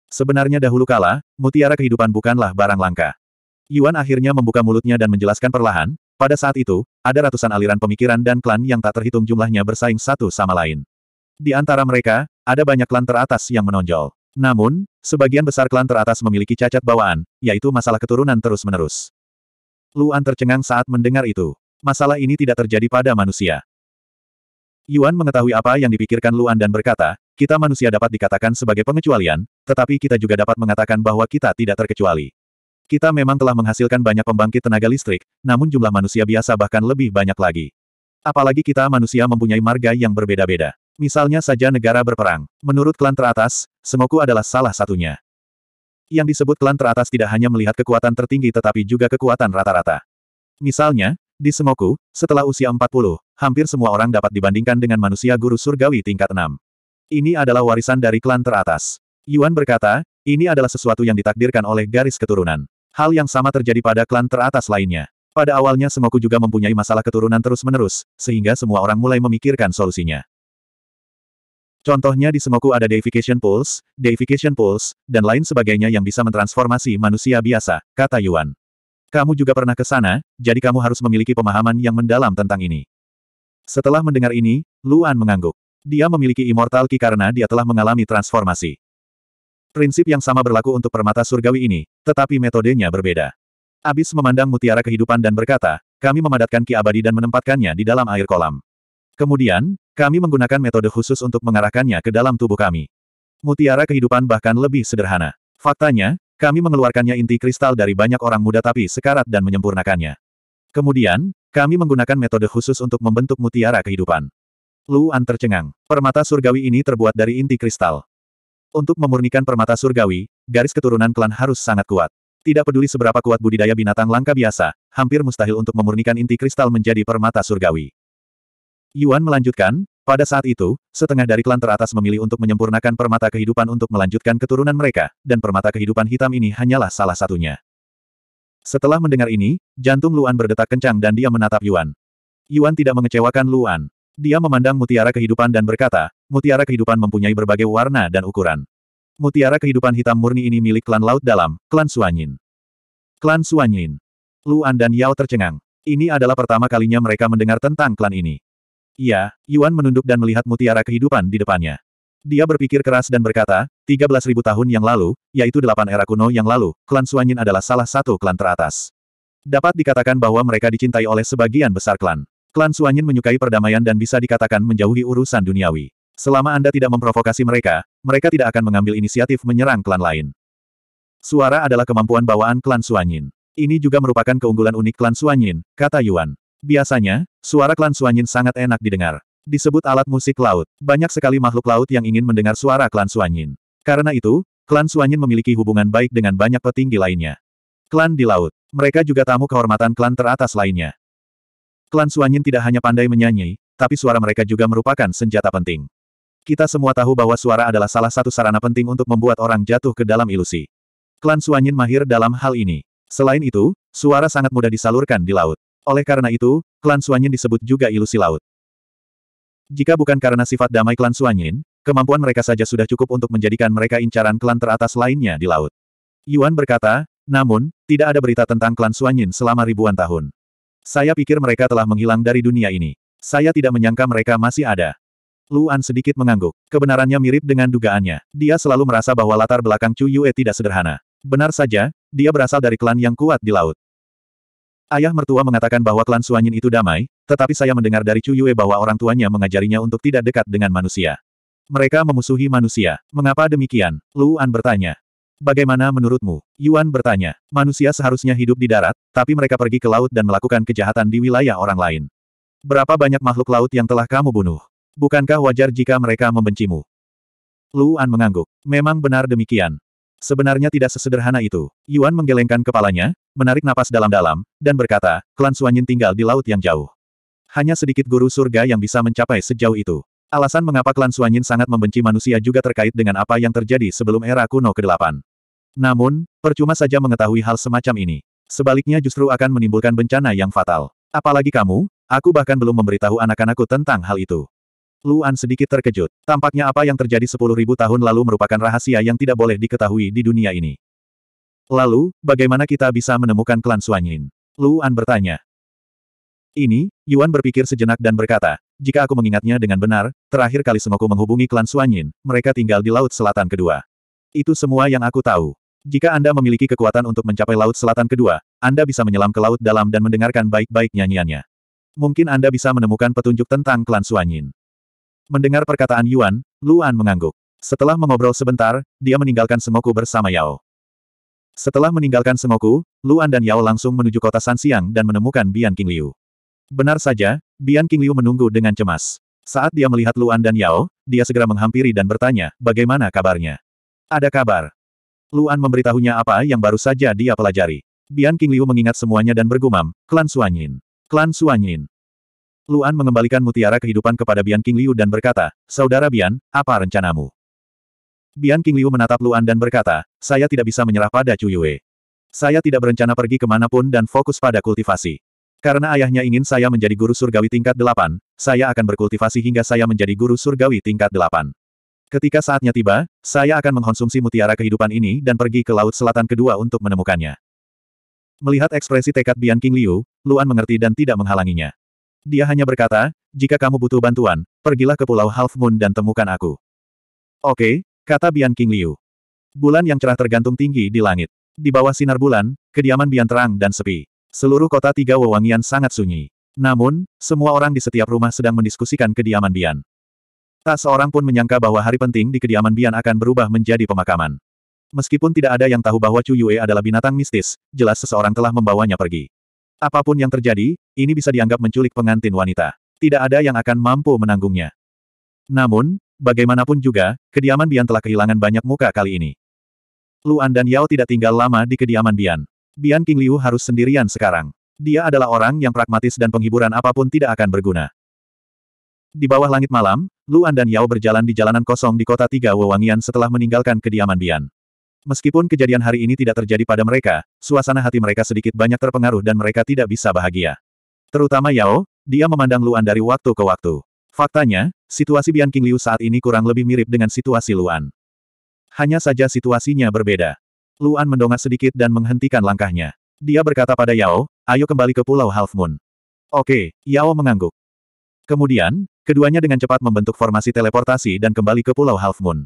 Sebenarnya dahulu kala, mutiara kehidupan bukanlah barang langka. Yuan akhirnya membuka mulutnya dan menjelaskan perlahan, pada saat itu, ada ratusan aliran pemikiran dan klan yang tak terhitung jumlahnya bersaing satu sama lain. Di antara mereka, ada banyak klan teratas yang menonjol. Namun, sebagian besar klan teratas memiliki cacat bawaan, yaitu masalah keturunan terus-menerus. Luan tercengang saat mendengar itu. Masalah ini tidak terjadi pada manusia. Yuan mengetahui apa yang dipikirkan Luan dan berkata, kita manusia dapat dikatakan sebagai pengecualian, tetapi kita juga dapat mengatakan bahwa kita tidak terkecuali. Kita memang telah menghasilkan banyak pembangkit tenaga listrik, namun jumlah manusia biasa bahkan lebih banyak lagi. Apalagi kita manusia mempunyai marga yang berbeda-beda. Misalnya saja negara berperang. Menurut klan teratas, Semoku adalah salah satunya. Yang disebut klan teratas tidak hanya melihat kekuatan tertinggi tetapi juga kekuatan rata-rata. Misalnya, di Semoku, setelah usia 40, hampir semua orang dapat dibandingkan dengan manusia guru surgawi tingkat 6. Ini adalah warisan dari klan teratas. Yuan berkata, ini adalah sesuatu yang ditakdirkan oleh garis keturunan. Hal yang sama terjadi pada klan teratas lainnya. Pada awalnya Semoku juga mempunyai masalah keturunan terus-menerus, sehingga semua orang mulai memikirkan solusinya. Contohnya di Sengoku ada Deification Pulse, Deification Pulse, dan lain sebagainya yang bisa mentransformasi manusia biasa, kata Yuan. Kamu juga pernah ke sana, jadi kamu harus memiliki pemahaman yang mendalam tentang ini. Setelah mendengar ini, Luan mengangguk. Dia memiliki Immortal Ki karena dia telah mengalami transformasi. Prinsip yang sama berlaku untuk permata surgawi ini, tetapi metodenya berbeda. Abis memandang mutiara kehidupan dan berkata, kami memadatkan Ki abadi dan menempatkannya di dalam air kolam. Kemudian, kami menggunakan metode khusus untuk mengarahkannya ke dalam tubuh kami. Mutiara kehidupan bahkan lebih sederhana. Faktanya, kami mengeluarkannya inti kristal dari banyak orang muda tapi sekarat dan menyempurnakannya. Kemudian, kami menggunakan metode khusus untuk membentuk mutiara kehidupan. Luan tercengang. Permata surgawi ini terbuat dari inti kristal. Untuk memurnikan permata surgawi, garis keturunan klan harus sangat kuat. Tidak peduli seberapa kuat budidaya binatang langka biasa, hampir mustahil untuk memurnikan inti kristal menjadi permata surgawi. Yuan melanjutkan, pada saat itu, setengah dari klan teratas memilih untuk menyempurnakan permata kehidupan untuk melanjutkan keturunan mereka, dan permata kehidupan hitam ini hanyalah salah satunya. Setelah mendengar ini, jantung Luan berdetak kencang dan dia menatap Yuan. Yuan tidak mengecewakan Luan. Dia memandang mutiara kehidupan dan berkata, mutiara kehidupan mempunyai berbagai warna dan ukuran. Mutiara kehidupan hitam murni ini milik klan laut dalam, klan Suanyin. Klan Suanyin. Luan dan Yao tercengang. Ini adalah pertama kalinya mereka mendengar tentang klan ini. Iya, Yuan menunduk dan melihat mutiara kehidupan di depannya. Dia berpikir keras dan berkata, 13.000 tahun yang lalu, yaitu delapan era kuno yang lalu, klan Suanyin adalah salah satu klan teratas. Dapat dikatakan bahwa mereka dicintai oleh sebagian besar klan. Klan Suanyin menyukai perdamaian dan bisa dikatakan menjauhi urusan duniawi. Selama Anda tidak memprovokasi mereka, mereka tidak akan mengambil inisiatif menyerang klan lain. Suara adalah kemampuan bawaan klan Suanyin. Ini juga merupakan keunggulan unik klan Suanyin, kata Yuan. Biasanya, suara klan Suanyin sangat enak didengar. Disebut alat musik laut. Banyak sekali makhluk laut yang ingin mendengar suara klan Suanyin. Karena itu, klan Suanyin memiliki hubungan baik dengan banyak petinggi lainnya. Klan di laut. Mereka juga tamu kehormatan klan teratas lainnya. Klan Suanyin tidak hanya pandai menyanyi, tapi suara mereka juga merupakan senjata penting. Kita semua tahu bahwa suara adalah salah satu sarana penting untuk membuat orang jatuh ke dalam ilusi. Klan Suanyin mahir dalam hal ini. Selain itu, suara sangat mudah disalurkan di laut. Oleh karena itu, klan Suanyin disebut juga ilusi laut. Jika bukan karena sifat damai klan Suanyin, kemampuan mereka saja sudah cukup untuk menjadikan mereka incaran klan teratas lainnya di laut. Yuan berkata, namun, tidak ada berita tentang klan Suanyin selama ribuan tahun. Saya pikir mereka telah menghilang dari dunia ini. Saya tidak menyangka mereka masih ada. Luan sedikit mengangguk. Kebenarannya mirip dengan dugaannya. Dia selalu merasa bahwa latar belakang Chu Yue tidak sederhana. Benar saja, dia berasal dari klan yang kuat di laut. Ayah mertua mengatakan bahwa klan Suanyin itu damai, tetapi saya mendengar dari Chu Yue bahwa orang tuanya mengajarinya untuk tidak dekat dengan manusia. Mereka memusuhi manusia. Mengapa demikian? Luan bertanya. Bagaimana menurutmu? Yuan bertanya. Manusia seharusnya hidup di darat, tapi mereka pergi ke laut dan melakukan kejahatan di wilayah orang lain. Berapa banyak makhluk laut yang telah kamu bunuh? Bukankah wajar jika mereka membencimu? Luan mengangguk. Memang benar demikian. Sebenarnya tidak sesederhana itu. Yuan menggelengkan kepalanya, menarik napas dalam-dalam, dan berkata, klan Suanyin tinggal di laut yang jauh. Hanya sedikit guru surga yang bisa mencapai sejauh itu. Alasan mengapa klan Suanyin sangat membenci manusia juga terkait dengan apa yang terjadi sebelum era kuno ke-8. Namun, percuma saja mengetahui hal semacam ini. Sebaliknya justru akan menimbulkan bencana yang fatal. Apalagi kamu, aku bahkan belum memberitahu anak-anakku tentang hal itu. Luan sedikit terkejut. Tampaknya apa yang terjadi sepuluh ribu tahun lalu merupakan rahasia yang tidak boleh diketahui di dunia ini. Lalu, bagaimana kita bisa menemukan klan Suanyin? Luan bertanya. Ini, Yuan berpikir sejenak dan berkata, jika aku mengingatnya dengan benar, terakhir kali Sengoku menghubungi klan Suanyin, mereka tinggal di Laut Selatan Kedua. Itu semua yang aku tahu. Jika Anda memiliki kekuatan untuk mencapai Laut Selatan Kedua, Anda bisa menyelam ke Laut Dalam dan mendengarkan baik-baik nyanyiannya. Mungkin Anda bisa menemukan petunjuk tentang klan Suanyin. Mendengar perkataan Yuan, Luan mengangguk. Setelah mengobrol sebentar, dia meninggalkan semoku bersama Yao. Setelah meninggalkan Sengoku, Luan dan Yao langsung menuju kota Sansiang dan menemukan Bian King Liu. Benar saja, Bian King Liu menunggu dengan cemas. Saat dia melihat Luan dan Yao, dia segera menghampiri dan bertanya, bagaimana kabarnya? Ada kabar. Luan memberitahunya apa yang baru saja dia pelajari. Bian King Liu mengingat semuanya dan bergumam, klan Suanyin. Klan Suanyin. Luan mengembalikan mutiara kehidupan kepada Bian King Liu dan berkata, Saudara Bian, apa rencanamu? Bian King Liu menatap Luan dan berkata, saya tidak bisa menyerah pada Chu Yue. Saya tidak berencana pergi kemanapun dan fokus pada kultivasi. Karena ayahnya ingin saya menjadi guru surgawi tingkat delapan, saya akan berkultivasi hingga saya menjadi guru surgawi tingkat delapan. Ketika saatnya tiba, saya akan mengkonsumsi mutiara kehidupan ini dan pergi ke Laut Selatan kedua untuk menemukannya. Melihat ekspresi tekad Bian King Liu, Luan mengerti dan tidak menghalanginya. Dia hanya berkata, jika kamu butuh bantuan, pergilah ke Pulau Half Moon dan temukan aku. Oke, kata Bian King Liu. Bulan yang cerah tergantung tinggi di langit. Di bawah sinar bulan, kediaman Bian terang dan sepi. Seluruh kota Tiga Wewangian sangat sunyi. Namun, semua orang di setiap rumah sedang mendiskusikan kediaman Bian. Tak seorang pun menyangka bahwa hari penting di kediaman Bian akan berubah menjadi pemakaman. Meskipun tidak ada yang tahu bahwa Chu Yue adalah binatang mistis, jelas seseorang telah membawanya pergi. Apapun yang terjadi, ini bisa dianggap menculik pengantin wanita. Tidak ada yang akan mampu menanggungnya. Namun, bagaimanapun juga, kediaman Bian telah kehilangan banyak muka kali ini. Luan dan Yao tidak tinggal lama di kediaman Bian. Bian King Liu harus sendirian sekarang. Dia adalah orang yang pragmatis dan penghiburan apapun tidak akan berguna. Di bawah langit malam, Luan dan Yao berjalan di jalanan kosong di kota Tiga Wewangian setelah meninggalkan kediaman Bian. Meskipun kejadian hari ini tidak terjadi pada mereka, suasana hati mereka sedikit banyak terpengaruh dan mereka tidak bisa bahagia. Terutama Yao, dia memandang Luan dari waktu ke waktu. Faktanya, situasi Bian King Liu saat ini kurang lebih mirip dengan situasi Luan. Hanya saja situasinya berbeda. Luan mendongak sedikit dan menghentikan langkahnya. Dia berkata pada Yao, ayo kembali ke Pulau Half Moon. Oke, Yao mengangguk. Kemudian, keduanya dengan cepat membentuk formasi teleportasi dan kembali ke Pulau Half Moon.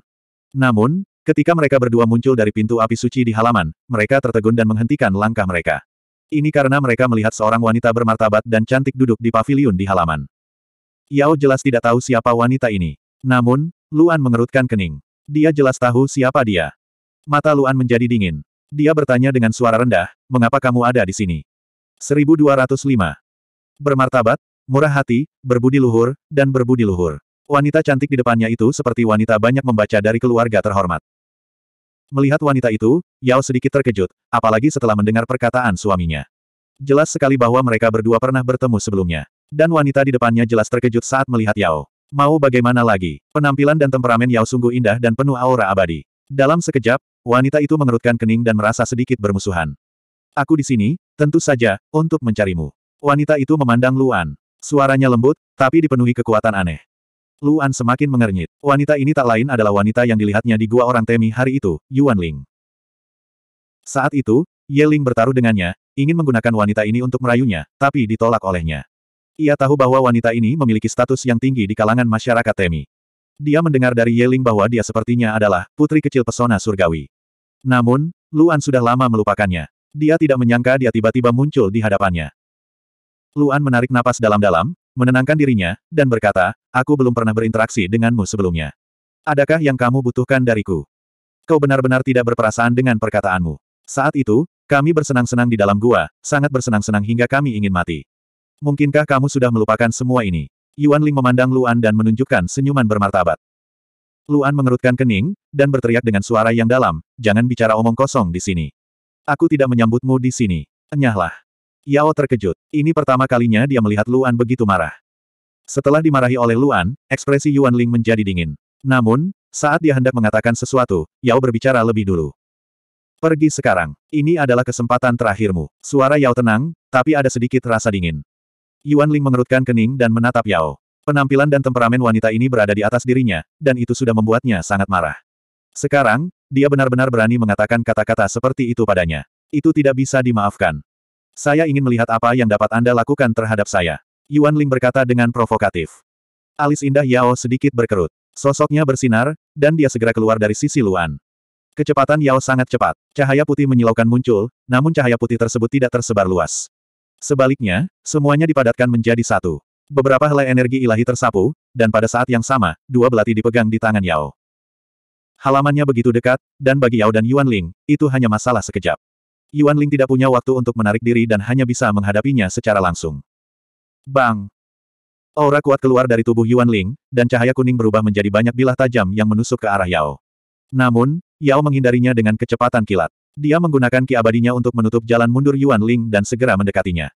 Namun, Ketika mereka berdua muncul dari pintu api suci di halaman, mereka tertegun dan menghentikan langkah mereka. Ini karena mereka melihat seorang wanita bermartabat dan cantik duduk di paviliun di halaman. Yao jelas tidak tahu siapa wanita ini. Namun, Luan mengerutkan kening. Dia jelas tahu siapa dia. Mata Luan menjadi dingin. Dia bertanya dengan suara rendah, mengapa kamu ada di sini? 1205. Bermartabat, murah hati, berbudi luhur, dan berbudi luhur. Wanita cantik di depannya itu seperti wanita banyak membaca dari keluarga terhormat. Melihat wanita itu, Yao sedikit terkejut, apalagi setelah mendengar perkataan suaminya. Jelas sekali bahwa mereka berdua pernah bertemu sebelumnya. Dan wanita di depannya jelas terkejut saat melihat Yao. Mau bagaimana lagi, penampilan dan temperamen Yao sungguh indah dan penuh aura abadi. Dalam sekejap, wanita itu mengerutkan kening dan merasa sedikit bermusuhan. Aku di sini, tentu saja, untuk mencarimu. Wanita itu memandang Luan. Suaranya lembut, tapi dipenuhi kekuatan aneh. Luan semakin mengernyit. Wanita ini tak lain adalah wanita yang dilihatnya di gua orang Temi hari itu, Yuan Ling. Saat itu, Ye Ling bertaruh dengannya, ingin menggunakan wanita ini untuk merayunya, tapi ditolak olehnya. Ia tahu bahwa wanita ini memiliki status yang tinggi di kalangan masyarakat Temi. Dia mendengar dari Ye Ling bahwa dia sepertinya adalah putri kecil pesona surgawi. Namun, Luan sudah lama melupakannya. Dia tidak menyangka dia tiba-tiba muncul di hadapannya. Luan menarik napas dalam-dalam, menenangkan dirinya, dan berkata, aku belum pernah berinteraksi denganmu sebelumnya. Adakah yang kamu butuhkan dariku? Kau benar-benar tidak berperasaan dengan perkataanmu. Saat itu, kami bersenang-senang di dalam gua, sangat bersenang-senang hingga kami ingin mati. Mungkinkah kamu sudah melupakan semua ini? Yuan Ling memandang Luan dan menunjukkan senyuman bermartabat. Luan mengerutkan kening, dan berteriak dengan suara yang dalam, jangan bicara omong kosong di sini. Aku tidak menyambutmu di sini. Enyahlah. Yao terkejut. Ini pertama kalinya dia melihat Luan begitu marah. Setelah dimarahi oleh Luan, ekspresi Yuan Ling menjadi dingin. Namun, saat dia hendak mengatakan sesuatu, Yao berbicara lebih dulu. Pergi sekarang. Ini adalah kesempatan terakhirmu. Suara Yao tenang, tapi ada sedikit rasa dingin. Yuan Ling mengerutkan kening dan menatap Yao. Penampilan dan temperamen wanita ini berada di atas dirinya, dan itu sudah membuatnya sangat marah. Sekarang, dia benar-benar berani mengatakan kata-kata seperti itu padanya. Itu tidak bisa dimaafkan. Saya ingin melihat apa yang dapat Anda lakukan terhadap saya. Yuan Ling berkata dengan provokatif. Alis indah Yao sedikit berkerut. Sosoknya bersinar, dan dia segera keluar dari sisi Luan. Kecepatan Yao sangat cepat. Cahaya putih menyilaukan muncul, namun cahaya putih tersebut tidak tersebar luas. Sebaliknya, semuanya dipadatkan menjadi satu. Beberapa helai energi ilahi tersapu, dan pada saat yang sama, dua belati dipegang di tangan Yao. Halamannya begitu dekat, dan bagi Yao dan Yuan Ling, itu hanya masalah sekejap. Yuan Ling tidak punya waktu untuk menarik diri dan hanya bisa menghadapinya secara langsung. Bang! Aura kuat keluar dari tubuh Yuan Ling, dan cahaya kuning berubah menjadi banyak bilah tajam yang menusuk ke arah Yao. Namun, Yao menghindarinya dengan kecepatan kilat. Dia menggunakan ki abadinya untuk menutup jalan mundur Yuan Ling dan segera mendekatinya.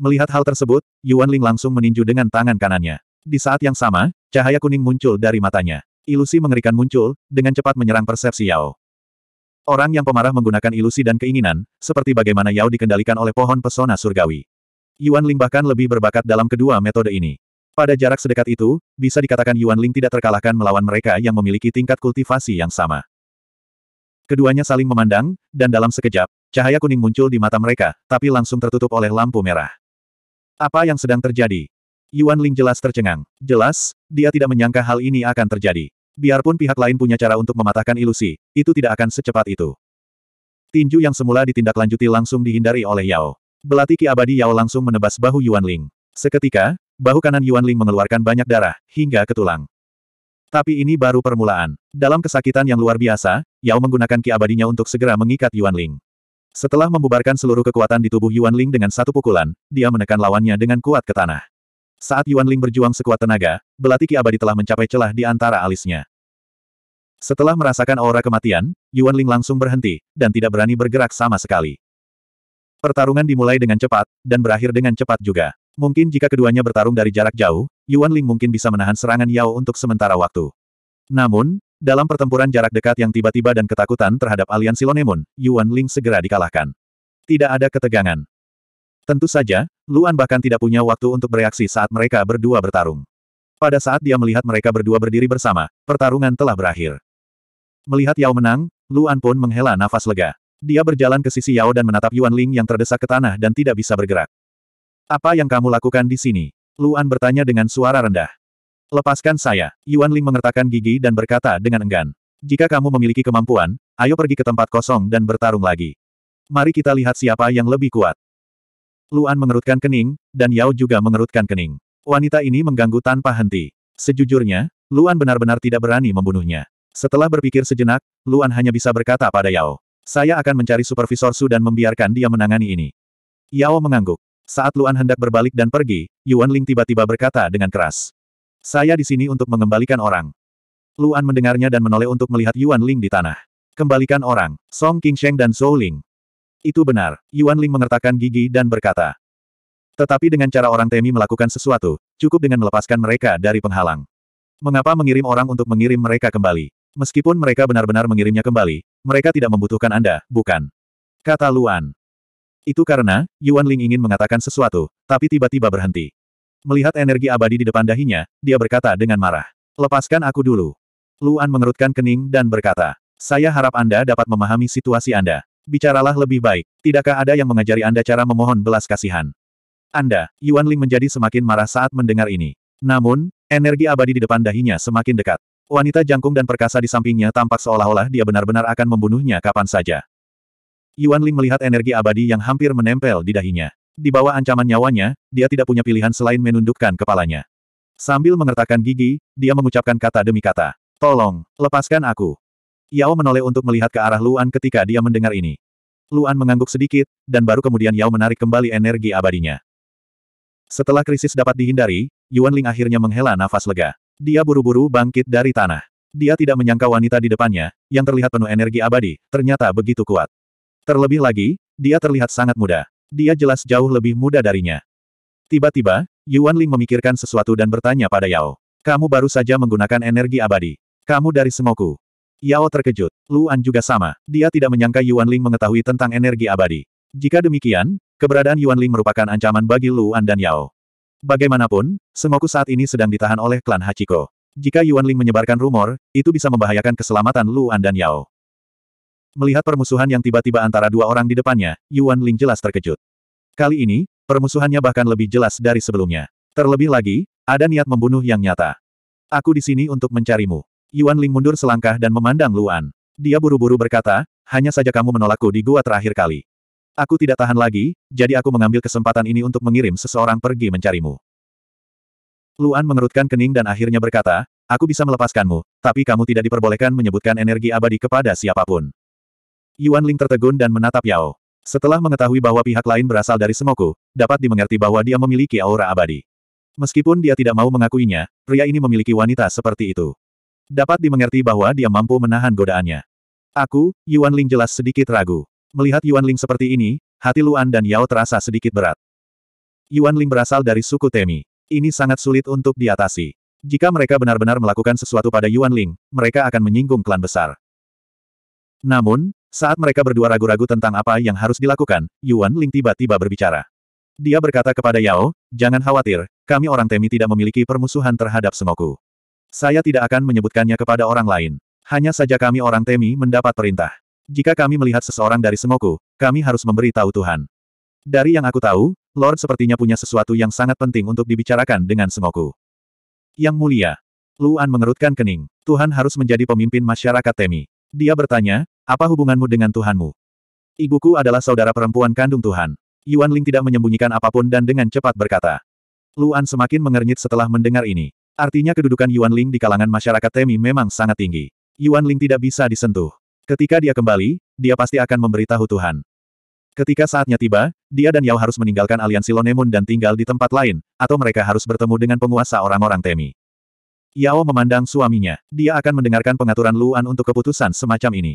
Melihat hal tersebut, Yuan Ling langsung meninju dengan tangan kanannya. Di saat yang sama, cahaya kuning muncul dari matanya. Ilusi mengerikan muncul, dengan cepat menyerang persepsi Yao. Orang yang pemarah menggunakan ilusi dan keinginan, seperti bagaimana Yao dikendalikan oleh pohon pesona surgawi. Yuan Ling bahkan lebih berbakat dalam kedua metode ini. Pada jarak sedekat itu, bisa dikatakan Yuan Ling tidak terkalahkan melawan mereka yang memiliki tingkat kultivasi yang sama. Keduanya saling memandang, dan dalam sekejap, cahaya kuning muncul di mata mereka, tapi langsung tertutup oleh lampu merah. Apa yang sedang terjadi? Yuan Ling jelas tercengang. Jelas, dia tidak menyangka hal ini akan terjadi. Biarpun pihak lain punya cara untuk mematahkan ilusi, itu tidak akan secepat itu. Tinju yang semula ditindaklanjuti langsung dihindari oleh Yao. Belati Ki Abadi Yao langsung menebas bahu Yuan Ling. Seketika, bahu kanan Yuan Ling mengeluarkan banyak darah, hingga ke tulang. Tapi ini baru permulaan. Dalam kesakitan yang luar biasa, Yao menggunakan ki abadinya untuk segera mengikat Yuan Ling. Setelah membubarkan seluruh kekuatan di tubuh Yuan Ling dengan satu pukulan, dia menekan lawannya dengan kuat ke tanah. Saat Yuan Ling berjuang sekuat tenaga, belati ki abadi telah mencapai celah di antara alisnya. Setelah merasakan aura kematian, Yuan Ling langsung berhenti, dan tidak berani bergerak sama sekali. Pertarungan dimulai dengan cepat, dan berakhir dengan cepat juga. Mungkin jika keduanya bertarung dari jarak jauh, Yuan Ling mungkin bisa menahan serangan Yao untuk sementara waktu. Namun, dalam pertempuran jarak dekat yang tiba-tiba dan ketakutan terhadap aliansi Lonemun, Yuan Ling segera dikalahkan. Tidak ada ketegangan. Tentu saja, Luan bahkan tidak punya waktu untuk bereaksi saat mereka berdua bertarung. Pada saat dia melihat mereka berdua berdiri bersama, pertarungan telah berakhir. Melihat Yao menang, Luan pun menghela nafas lega. Dia berjalan ke sisi Yao dan menatap Yuan Ling yang terdesak ke tanah dan tidak bisa bergerak. Apa yang kamu lakukan di sini? Luan bertanya dengan suara rendah. Lepaskan saya, Yuan Ling mengertakkan gigi dan berkata dengan enggan. Jika kamu memiliki kemampuan, ayo pergi ke tempat kosong dan bertarung lagi. Mari kita lihat siapa yang lebih kuat. Luan mengerutkan kening, dan Yao juga mengerutkan kening. Wanita ini mengganggu tanpa henti. Sejujurnya, Luan benar-benar tidak berani membunuhnya. Setelah berpikir sejenak, Luan hanya bisa berkata pada Yao. Saya akan mencari Supervisor Su dan membiarkan dia menangani ini. Yao mengangguk. Saat Luan hendak berbalik dan pergi, Yuan Ling tiba-tiba berkata dengan keras. Saya di sini untuk mengembalikan orang. Luan mendengarnya dan menoleh untuk melihat Yuan Ling di tanah. Kembalikan orang, Song Qingsheng dan Zhou Ling. Itu benar, Yuan Ling mengertakkan gigi dan berkata. Tetapi dengan cara orang Temi melakukan sesuatu, cukup dengan melepaskan mereka dari penghalang. Mengapa mengirim orang untuk mengirim mereka kembali? Meskipun mereka benar-benar mengirimnya kembali, mereka tidak membutuhkan Anda, bukan? Kata Luan. Itu karena, Yuan Ling ingin mengatakan sesuatu, tapi tiba-tiba berhenti. Melihat energi abadi di depan dahinya, dia berkata dengan marah. Lepaskan aku dulu. Luan mengerutkan kening dan berkata, saya harap Anda dapat memahami situasi Anda bicaralah lebih baik. Tidakkah ada yang mengajari Anda cara memohon belas kasihan? Anda, Yuan Ling menjadi semakin marah saat mendengar ini. Namun, energi abadi di depan dahinya semakin dekat. Wanita jangkung dan perkasa di sampingnya tampak seolah-olah dia benar-benar akan membunuhnya kapan saja. Yuan Ling melihat energi abadi yang hampir menempel di dahinya. Di bawah ancaman nyawanya, dia tidak punya pilihan selain menundukkan kepalanya. Sambil mengertakkan gigi, dia mengucapkan kata demi kata. Tolong, lepaskan aku. Yao menoleh untuk melihat ke arah Luan ketika dia mendengar ini. Luan mengangguk sedikit, dan baru kemudian Yao menarik kembali energi abadinya. Setelah krisis dapat dihindari, Yuan Ling akhirnya menghela nafas lega. Dia buru-buru bangkit dari tanah. Dia tidak menyangka wanita di depannya, yang terlihat penuh energi abadi, ternyata begitu kuat. Terlebih lagi, dia terlihat sangat muda. Dia jelas jauh lebih muda darinya. Tiba-tiba, Yuan Ling memikirkan sesuatu dan bertanya pada Yao. Kamu baru saja menggunakan energi abadi. Kamu dari Semoku. Yao terkejut. Luan juga sama. Dia tidak menyangka Yuan Ling mengetahui tentang energi abadi. Jika demikian, keberadaan Yuan Ling merupakan ancaman bagi Luan dan Yao. Bagaimanapun, Sengoku saat ini sedang ditahan oleh klan Hachiko. Jika Yuan Ling menyebarkan rumor, itu bisa membahayakan keselamatan Luan dan Yao. Melihat permusuhan yang tiba-tiba antara dua orang di depannya, Yuan Ling jelas terkejut. Kali ini, permusuhannya bahkan lebih jelas dari sebelumnya. Terlebih lagi, ada niat membunuh yang nyata. Aku di sini untuk mencarimu. Yuan Ling mundur selangkah dan memandang Luan. Dia buru-buru berkata, hanya saja kamu menolakku di gua terakhir kali. Aku tidak tahan lagi, jadi aku mengambil kesempatan ini untuk mengirim seseorang pergi mencarimu. Luan mengerutkan kening dan akhirnya berkata, aku bisa melepaskanmu, tapi kamu tidak diperbolehkan menyebutkan energi abadi kepada siapapun. Yuan Ling tertegun dan menatap Yao. Setelah mengetahui bahwa pihak lain berasal dari Semoku, dapat dimengerti bahwa dia memiliki aura abadi. Meskipun dia tidak mau mengakuinya, pria ini memiliki wanita seperti itu. Dapat dimengerti bahwa dia mampu menahan godaannya. Aku, Yuan Ling jelas sedikit ragu. Melihat Yuan Ling seperti ini, hati Luan dan Yao terasa sedikit berat. Yuan Ling berasal dari suku Temi. Ini sangat sulit untuk diatasi. Jika mereka benar-benar melakukan sesuatu pada Yuan Ling, mereka akan menyinggung klan besar. Namun, saat mereka berdua ragu-ragu tentang apa yang harus dilakukan, Yuan Ling tiba-tiba berbicara. Dia berkata kepada Yao, jangan khawatir, kami orang Temi tidak memiliki permusuhan terhadap Sengoku. Saya tidak akan menyebutkannya kepada orang lain. Hanya saja kami orang Temi mendapat perintah. Jika kami melihat seseorang dari Semoku, kami harus memberi tahu Tuhan. Dari yang aku tahu, Lord sepertinya punya sesuatu yang sangat penting untuk dibicarakan dengan Semoku. Yang mulia, Luan mengerutkan kening. Tuhan harus menjadi pemimpin masyarakat Temi. Dia bertanya, apa hubunganmu dengan Tuhanmu? Ibuku adalah saudara perempuan kandung Tuhan. Yuan Ling tidak menyembunyikan apapun dan dengan cepat berkata. Luan semakin mengernyit setelah mendengar ini. Artinya kedudukan Yuan Ling di kalangan masyarakat Temi memang sangat tinggi. Yuan Ling tidak bisa disentuh. Ketika dia kembali, dia pasti akan memberitahu Tuhan. Ketika saatnya tiba, dia dan Yao harus meninggalkan aliansi Lonemun dan tinggal di tempat lain, atau mereka harus bertemu dengan penguasa orang-orang Temi. Yao memandang suaminya. Dia akan mendengarkan pengaturan Luan untuk keputusan semacam ini.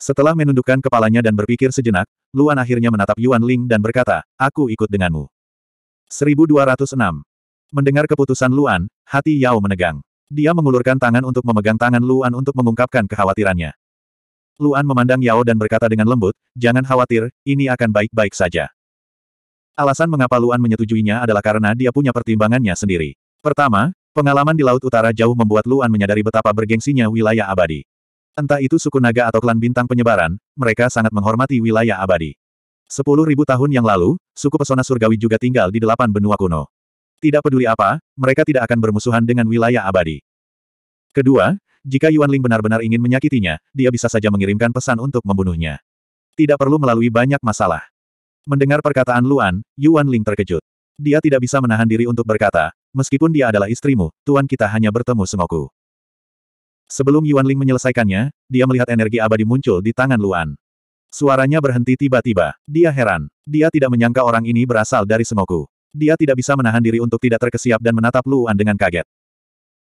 Setelah menundukkan kepalanya dan berpikir sejenak, Luan akhirnya menatap Yuan Ling dan berkata, Aku ikut denganmu. 1206. Mendengar keputusan Luan, hati Yao menegang. Dia mengulurkan tangan untuk memegang tangan Luan untuk mengungkapkan kekhawatirannya. Luan memandang Yao dan berkata dengan lembut, jangan khawatir, ini akan baik-baik saja. Alasan mengapa Luan menyetujuinya adalah karena dia punya pertimbangannya sendiri. Pertama, pengalaman di Laut Utara jauh membuat Luan menyadari betapa bergengsinya wilayah abadi. Entah itu suku naga atau klan bintang penyebaran, mereka sangat menghormati wilayah abadi. Sepuluh ribu tahun yang lalu, suku pesona surgawi juga tinggal di delapan benua kuno. Tidak peduli apa, mereka tidak akan bermusuhan dengan wilayah abadi. Kedua, jika Yuan Ling benar-benar ingin menyakitinya, dia bisa saja mengirimkan pesan untuk membunuhnya. Tidak perlu melalui banyak masalah. Mendengar perkataan Luan, Yuan Ling terkejut. Dia tidak bisa menahan diri untuk berkata, meskipun dia adalah istrimu, tuan kita hanya bertemu semoku. Sebelum Yuan Ling menyelesaikannya, dia melihat energi abadi muncul di tangan Luan. Suaranya berhenti tiba-tiba. Dia heran. Dia tidak menyangka orang ini berasal dari semoku. Dia tidak bisa menahan diri untuk tidak terkesiap dan menatap Luan dengan kaget.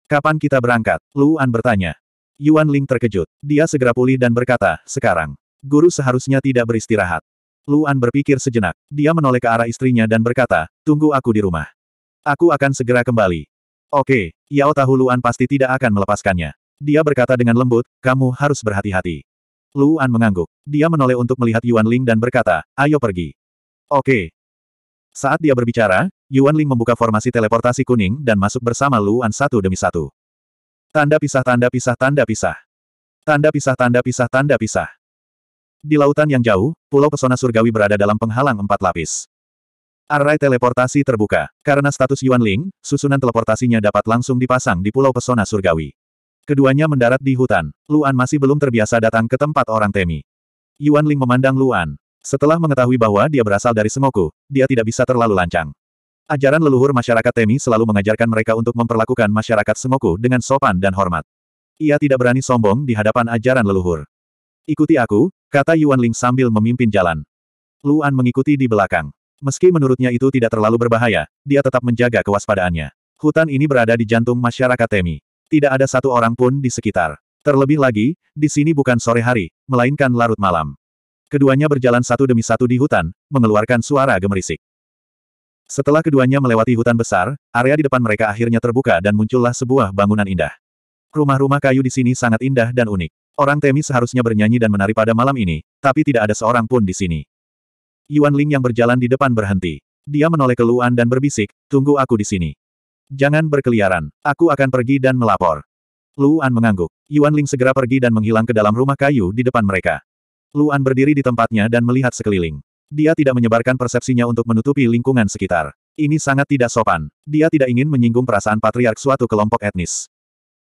Kapan kita berangkat? Luan bertanya. Yuan Ling terkejut. Dia segera pulih dan berkata, sekarang. Guru seharusnya tidak beristirahat. Luan berpikir sejenak. Dia menoleh ke arah istrinya dan berkata, tunggu aku di rumah. Aku akan segera kembali. Oke, Yao tahu Luan pasti tidak akan melepaskannya. Dia berkata dengan lembut, kamu harus berhati-hati. Luan mengangguk. Dia menoleh untuk melihat Yuan Ling dan berkata, ayo pergi. Oke, saat dia berbicara, Yuan Ling membuka formasi teleportasi kuning dan masuk bersama Luan satu demi satu. Tanda pisah tanda pisah tanda pisah. Tanda pisah tanda pisah tanda pisah. Di lautan yang jauh, pulau pesona surgawi berada dalam penghalang empat lapis. Array teleportasi terbuka. Karena status Yuan Ling, susunan teleportasinya dapat langsung dipasang di pulau pesona surgawi. Keduanya mendarat di hutan. Luan masih belum terbiasa datang ke tempat orang Temi. Yuan Ling memandang Luan. Setelah mengetahui bahwa dia berasal dari Semoku, dia tidak bisa terlalu lancang. Ajaran leluhur masyarakat Temi selalu mengajarkan mereka untuk memperlakukan masyarakat Semoku dengan sopan dan hormat. Ia tidak berani sombong di hadapan ajaran leluhur. Ikuti aku, kata Yuan Ling sambil memimpin jalan. Luan mengikuti di belakang. Meski menurutnya itu tidak terlalu berbahaya, dia tetap menjaga kewaspadaannya. Hutan ini berada di jantung masyarakat Temi. Tidak ada satu orang pun di sekitar. Terlebih lagi, di sini bukan sore hari, melainkan larut malam. Keduanya berjalan satu demi satu di hutan, mengeluarkan suara gemerisik. Setelah keduanya melewati hutan besar, area di depan mereka akhirnya terbuka dan muncullah sebuah bangunan indah. Rumah-rumah kayu di sini sangat indah dan unik. Orang Temi seharusnya bernyanyi dan menari pada malam ini, tapi tidak ada seorang pun di sini. Yuan Ling yang berjalan di depan berhenti. Dia menoleh ke Luan dan berbisik, tunggu aku di sini. Jangan berkeliaran, aku akan pergi dan melapor. Luan mengangguk. Yuan Ling segera pergi dan menghilang ke dalam rumah kayu di depan mereka. Luan berdiri di tempatnya dan melihat sekeliling. Dia tidak menyebarkan persepsinya untuk menutupi lingkungan sekitar. Ini sangat tidak sopan. Dia tidak ingin menyinggung perasaan patriark suatu kelompok etnis.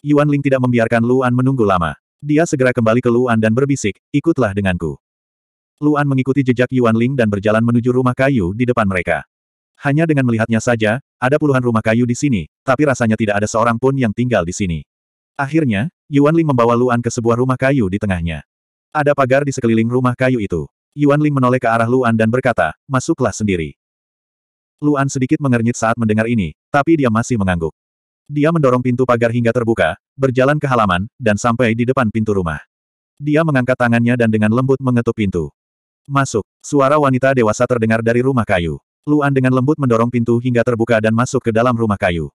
Yuan Ling tidak membiarkan Luan menunggu lama. Dia segera kembali ke Luan dan berbisik, ikutlah denganku. Luan mengikuti jejak Yuan Ling dan berjalan menuju rumah kayu di depan mereka. Hanya dengan melihatnya saja, ada puluhan rumah kayu di sini, tapi rasanya tidak ada seorang pun yang tinggal di sini. Akhirnya, Yuan Ling membawa Luan ke sebuah rumah kayu di tengahnya. Ada pagar di sekeliling rumah kayu itu. Yuan Ling menoleh ke arah Luan dan berkata, masuklah sendiri. Luan sedikit mengernyit saat mendengar ini, tapi dia masih mengangguk. Dia mendorong pintu pagar hingga terbuka, berjalan ke halaman, dan sampai di depan pintu rumah. Dia mengangkat tangannya dan dengan lembut mengetuk pintu. Masuk, suara wanita dewasa terdengar dari rumah kayu. Luan dengan lembut mendorong pintu hingga terbuka dan masuk ke dalam rumah kayu.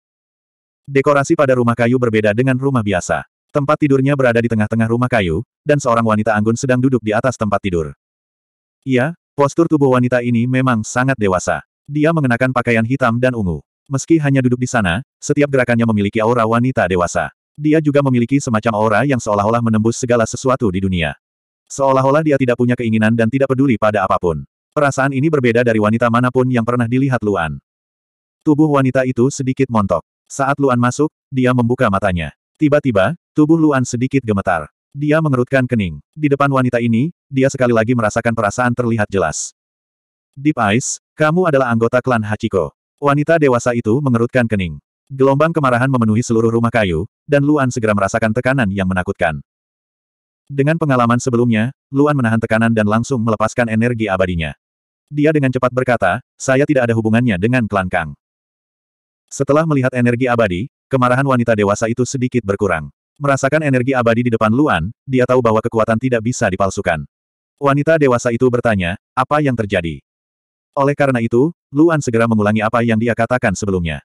Dekorasi pada rumah kayu berbeda dengan rumah biasa. Tempat tidurnya berada di tengah-tengah rumah kayu, dan seorang wanita anggun sedang duduk di atas tempat tidur. Iya, postur tubuh wanita ini memang sangat dewasa. Dia mengenakan pakaian hitam dan ungu. Meski hanya duduk di sana, setiap gerakannya memiliki aura wanita dewasa. Dia juga memiliki semacam aura yang seolah-olah menembus segala sesuatu di dunia. Seolah-olah dia tidak punya keinginan dan tidak peduli pada apapun. Perasaan ini berbeda dari wanita manapun yang pernah dilihat Luan. Tubuh wanita itu sedikit montok. Saat Luan masuk, dia membuka matanya. Tiba-tiba, tubuh Luan sedikit gemetar. Dia mengerutkan kening. Di depan wanita ini, dia sekali lagi merasakan perasaan terlihat jelas. Deep Eyes, kamu adalah anggota klan Hachiko. Wanita dewasa itu mengerutkan kening. Gelombang kemarahan memenuhi seluruh rumah kayu, dan Luan segera merasakan tekanan yang menakutkan. Dengan pengalaman sebelumnya, Luan menahan tekanan dan langsung melepaskan energi abadinya. Dia dengan cepat berkata, saya tidak ada hubungannya dengan klan Kang. Setelah melihat energi abadi, Kemarahan wanita dewasa itu sedikit berkurang. Merasakan energi abadi di depan Luan, dia tahu bahwa kekuatan tidak bisa dipalsukan. Wanita dewasa itu bertanya, apa yang terjadi? Oleh karena itu, Luan segera mengulangi apa yang dia katakan sebelumnya.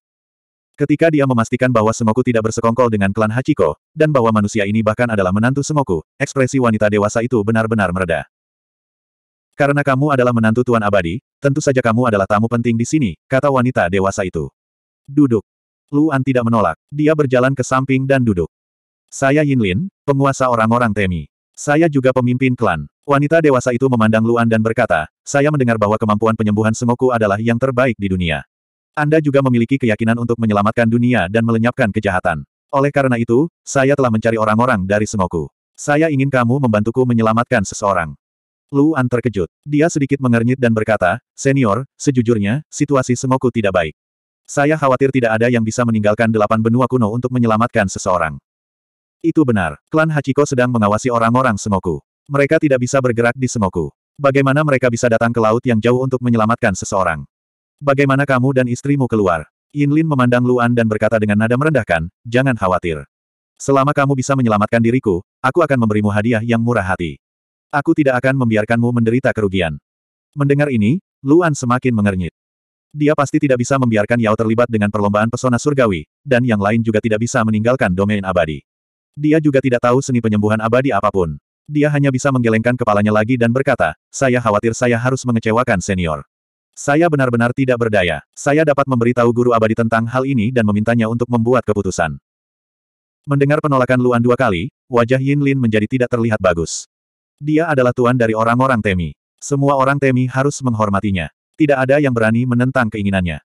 Ketika dia memastikan bahwa Semoku tidak bersekongkol dengan klan Hachiko, dan bahwa manusia ini bahkan adalah menantu Semoku, ekspresi wanita dewasa itu benar-benar mereda. Karena kamu adalah menantu Tuan Abadi, tentu saja kamu adalah tamu penting di sini, kata wanita dewasa itu. Duduk. Luan tidak menolak. Dia berjalan ke samping dan duduk. Saya Yinlin, penguasa orang-orang Temi. Saya juga pemimpin klan. Wanita dewasa itu memandang Luan dan berkata, saya mendengar bahwa kemampuan penyembuhan Sengoku adalah yang terbaik di dunia. Anda juga memiliki keyakinan untuk menyelamatkan dunia dan melenyapkan kejahatan. Oleh karena itu, saya telah mencari orang-orang dari Sengoku. Saya ingin kamu membantuku menyelamatkan seseorang. Luan terkejut. Dia sedikit mengernyit dan berkata, Senior, sejujurnya, situasi Sengoku tidak baik. Saya khawatir tidak ada yang bisa meninggalkan delapan benua kuno untuk menyelamatkan seseorang. Itu benar, klan Hachiko sedang mengawasi orang-orang semoku. Mereka tidak bisa bergerak di semoku. Bagaimana mereka bisa datang ke laut yang jauh untuk menyelamatkan seseorang? Bagaimana kamu dan istrimu keluar? Yin Lin memandang Luan dan berkata dengan nada merendahkan, jangan khawatir. Selama kamu bisa menyelamatkan diriku, aku akan memberimu hadiah yang murah hati. Aku tidak akan membiarkanmu menderita kerugian. Mendengar ini, Luan semakin mengernyit. Dia pasti tidak bisa membiarkan Yao terlibat dengan perlombaan pesona surgawi, dan yang lain juga tidak bisa meninggalkan domain abadi. Dia juga tidak tahu seni penyembuhan abadi apapun. Dia hanya bisa menggelengkan kepalanya lagi dan berkata, saya khawatir saya harus mengecewakan senior. Saya benar-benar tidak berdaya. Saya dapat memberitahu guru abadi tentang hal ini dan memintanya untuk membuat keputusan. Mendengar penolakan Luan dua kali, wajah Yin Lin menjadi tidak terlihat bagus. Dia adalah tuan dari orang-orang Temi. Semua orang Temi harus menghormatinya. Tidak ada yang berani menentang keinginannya.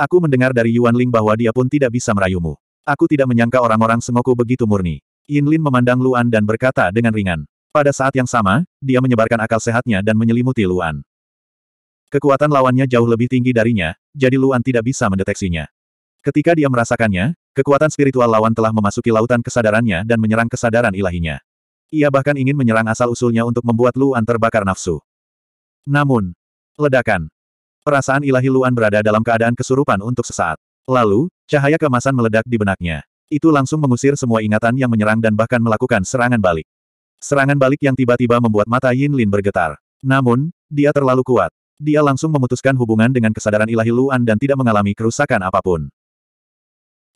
Aku mendengar dari Yuan Ling bahwa dia pun tidak bisa merayumu. Aku tidak menyangka orang-orang Sengoku begitu murni. Yin Lin memandang Luan dan berkata dengan ringan. Pada saat yang sama, dia menyebarkan akal sehatnya dan menyelimuti Luan. Kekuatan lawannya jauh lebih tinggi darinya, jadi Luan tidak bisa mendeteksinya. Ketika dia merasakannya, kekuatan spiritual lawan telah memasuki lautan kesadarannya dan menyerang kesadaran ilahinya. Ia bahkan ingin menyerang asal-usulnya untuk membuat Luan terbakar nafsu. Namun, ledakan Perasaan ilahi Luan berada dalam keadaan kesurupan untuk sesaat. Lalu, cahaya kemasan meledak di benaknya. Itu langsung mengusir semua ingatan yang menyerang dan bahkan melakukan serangan balik. Serangan balik yang tiba-tiba membuat mata Yin Lin bergetar. Namun, dia terlalu kuat. Dia langsung memutuskan hubungan dengan kesadaran ilahi Luan dan tidak mengalami kerusakan apapun.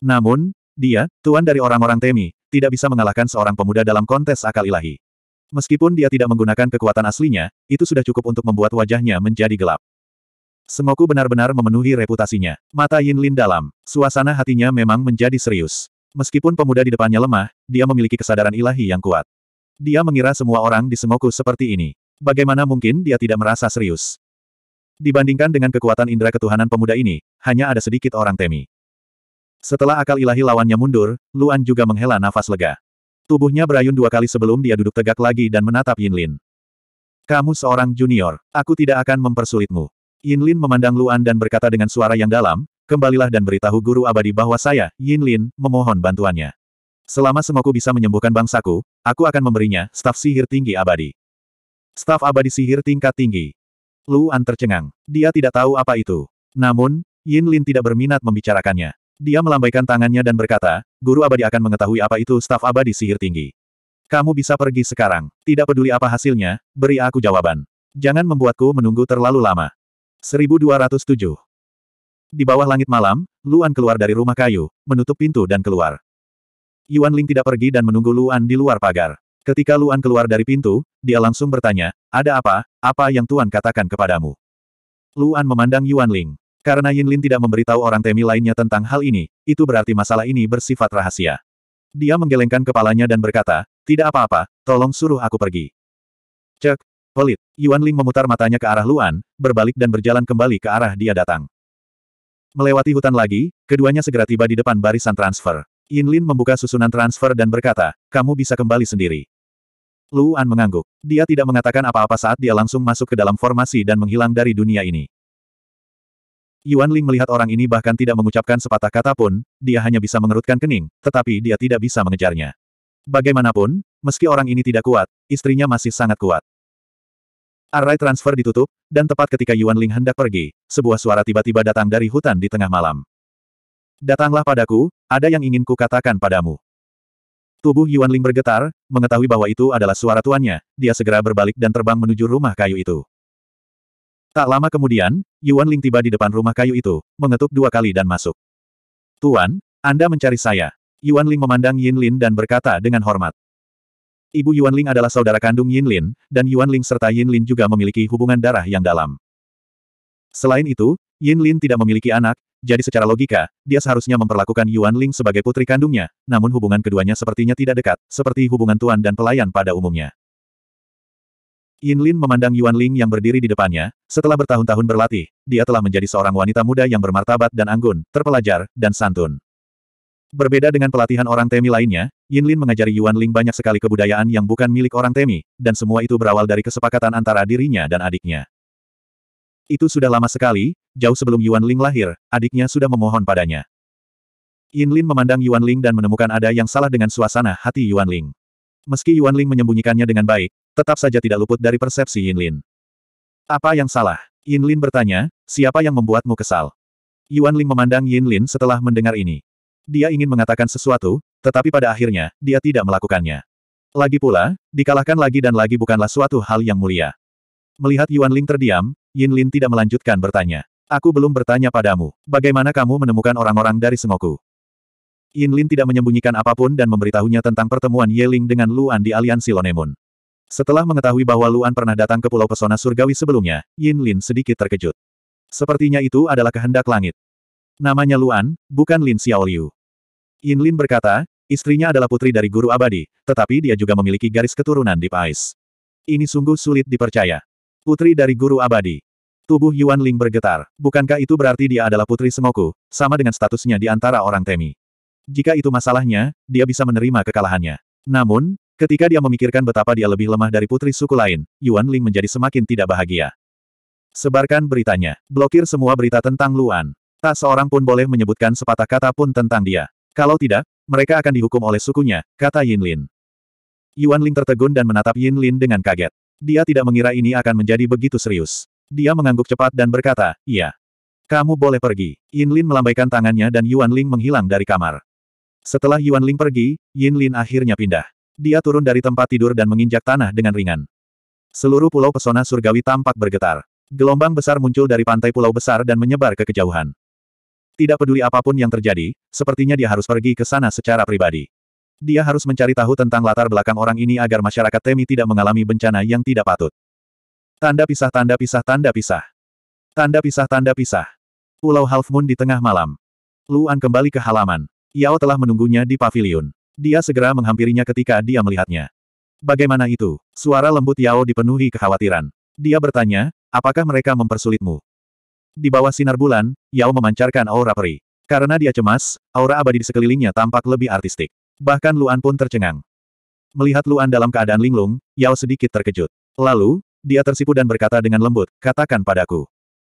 Namun, dia, tuan dari orang-orang Temi, tidak bisa mengalahkan seorang pemuda dalam kontes akal ilahi. Meskipun dia tidak menggunakan kekuatan aslinya, itu sudah cukup untuk membuat wajahnya menjadi gelap. Semoku benar-benar memenuhi reputasinya. Mata Yin Lin dalam, suasana hatinya memang menjadi serius. Meskipun pemuda di depannya lemah, dia memiliki kesadaran ilahi yang kuat. Dia mengira semua orang di Semoku seperti ini. Bagaimana mungkin dia tidak merasa serius? Dibandingkan dengan kekuatan indera ketuhanan pemuda ini, hanya ada sedikit orang temi. Setelah akal ilahi lawannya mundur, Luan juga menghela nafas lega. Tubuhnya berayun dua kali sebelum dia duduk tegak lagi dan menatap Yin Lin. Kamu seorang junior, aku tidak akan mempersulitmu. Yin Lin memandang Luan dan berkata dengan suara yang dalam, kembalilah dan beritahu guru abadi bahwa saya, Yin Lin, memohon bantuannya. Selama semoku bisa menyembuhkan bangsaku, aku akan memberinya staf sihir tinggi abadi. Staf abadi sihir tingkat tinggi. Luan tercengang. Dia tidak tahu apa itu. Namun, Yin Lin tidak berminat membicarakannya. Dia melambaikan tangannya dan berkata, guru abadi akan mengetahui apa itu staf abadi sihir tinggi. Kamu bisa pergi sekarang. Tidak peduli apa hasilnya, beri aku jawaban. Jangan membuatku menunggu terlalu lama. 1207. Di bawah langit malam, Luan keluar dari rumah kayu, menutup pintu dan keluar. Yuan Ling tidak pergi dan menunggu Luan di luar pagar. Ketika Luan keluar dari pintu, dia langsung bertanya, ada apa, apa yang Tuan katakan kepadamu? Luan memandang Yuan Ling. Karena Yin Lin tidak memberitahu orang temi lainnya tentang hal ini, itu berarti masalah ini bersifat rahasia. Dia menggelengkan kepalanya dan berkata, tidak apa-apa, tolong suruh aku pergi. Cek, Pelit. Yuan Ling memutar matanya ke arah Luan, berbalik dan berjalan kembali ke arah dia datang. Melewati hutan lagi, keduanya segera tiba di depan barisan transfer. Yin Lin membuka susunan transfer dan berkata, kamu bisa kembali sendiri. Luan mengangguk. Dia tidak mengatakan apa-apa saat dia langsung masuk ke dalam formasi dan menghilang dari dunia ini. Yuan Ling melihat orang ini bahkan tidak mengucapkan sepatah kata pun, dia hanya bisa mengerutkan kening, tetapi dia tidak bisa mengejarnya. Bagaimanapun, meski orang ini tidak kuat, istrinya masih sangat kuat. Array transfer ditutup, dan tepat ketika Yuan Ling hendak pergi, sebuah suara tiba-tiba datang dari hutan di tengah malam. Datanglah padaku, ada yang ingin kukatakan padamu. Tubuh Yuan Ling bergetar, mengetahui bahwa itu adalah suara tuannya, dia segera berbalik dan terbang menuju rumah kayu itu. Tak lama kemudian, Yuan Ling tiba di depan rumah kayu itu, mengetuk dua kali dan masuk. Tuan, Anda mencari saya. Yuan Ling memandang Yin Lin dan berkata dengan hormat. Ibu Yuan Ling adalah saudara kandung Yin Lin, dan Yuan Ling serta Yin Lin juga memiliki hubungan darah yang dalam. Selain itu, Yin Lin tidak memiliki anak, jadi secara logika, dia seharusnya memperlakukan Yuan Ling sebagai putri kandungnya, namun hubungan keduanya sepertinya tidak dekat, seperti hubungan tuan dan pelayan pada umumnya. Yin Lin memandang Yuan Ling yang berdiri di depannya, setelah bertahun-tahun berlatih, dia telah menjadi seorang wanita muda yang bermartabat dan anggun, terpelajar, dan santun. Berbeda dengan pelatihan orang Temi lainnya, Yin Lin mengajari Yuan Ling banyak sekali kebudayaan yang bukan milik orang Temi, dan semua itu berawal dari kesepakatan antara dirinya dan adiknya. Itu sudah lama sekali, jauh sebelum Yuan Ling lahir, adiknya sudah memohon padanya. Yin Lin memandang Yuan Ling dan menemukan ada yang salah dengan suasana hati Yuan Ling. Meski Yuan Ling menyembunyikannya dengan baik, tetap saja tidak luput dari persepsi Yin Lin. Apa yang salah? Yin Lin bertanya, siapa yang membuatmu kesal? Yuan Ling memandang Yin Lin setelah mendengar ini. Dia ingin mengatakan sesuatu, tetapi pada akhirnya, dia tidak melakukannya. Lagi pula, dikalahkan lagi dan lagi bukanlah suatu hal yang mulia. Melihat Yuan Ling terdiam, Yin Lin tidak melanjutkan bertanya. Aku belum bertanya padamu, bagaimana kamu menemukan orang-orang dari semoku? Yin Lin tidak menyembunyikan apapun dan memberitahunya tentang pertemuan Ye Ling dengan Luan di aliansi Lonemun. Setelah mengetahui bahwa Luan pernah datang ke Pulau Pesona Surgawi sebelumnya, Yin Lin sedikit terkejut. Sepertinya itu adalah kehendak langit. Namanya Luan, bukan Lin Xiaoliu. Yin Lin berkata, istrinya adalah putri dari guru abadi, tetapi dia juga memiliki garis keturunan di Pais. Ini sungguh sulit dipercaya. Putri dari guru abadi. Tubuh Yuan Ling bergetar. Bukankah itu berarti dia adalah putri Semoku, sama dengan statusnya di antara orang Temi. Jika itu masalahnya, dia bisa menerima kekalahannya. Namun, ketika dia memikirkan betapa dia lebih lemah dari putri suku lain, Yuan Ling menjadi semakin tidak bahagia. Sebarkan beritanya. Blokir semua berita tentang Luan. Tak seorang pun boleh menyebutkan sepatah kata pun tentang dia. Kalau tidak, mereka akan dihukum oleh sukunya, kata Yin Lin. Yuan Ling tertegun dan menatap Yin Lin dengan kaget. Dia tidak mengira ini akan menjadi begitu serius. Dia mengangguk cepat dan berkata, iya. Kamu boleh pergi. Yin Lin melambaikan tangannya dan Yuan Ling menghilang dari kamar. Setelah Yuan Ling pergi, Yin Lin akhirnya pindah. Dia turun dari tempat tidur dan menginjak tanah dengan ringan. Seluruh pulau pesona surgawi tampak bergetar. Gelombang besar muncul dari pantai pulau besar dan menyebar ke kejauhan. Tidak peduli apapun yang terjadi, sepertinya dia harus pergi ke sana secara pribadi. Dia harus mencari tahu tentang latar belakang orang ini agar masyarakat Temi tidak mengalami bencana yang tidak patut. Tanda pisah tanda pisah tanda pisah. Tanda pisah tanda pisah. Pulau Half Moon di tengah malam. Luan kembali ke halaman. Yao telah menunggunya di pavilion. Dia segera menghampirinya ketika dia melihatnya. Bagaimana itu? Suara lembut Yao dipenuhi kekhawatiran. Dia bertanya, apakah mereka mempersulitmu? Di bawah sinar bulan, Yao memancarkan aura peri. Karena dia cemas, aura abadi di sekelilingnya tampak lebih artistik. Bahkan Luan pun tercengang. Melihat Luan dalam keadaan linglung, Yao sedikit terkejut. Lalu, dia tersipu dan berkata dengan lembut, katakan padaku.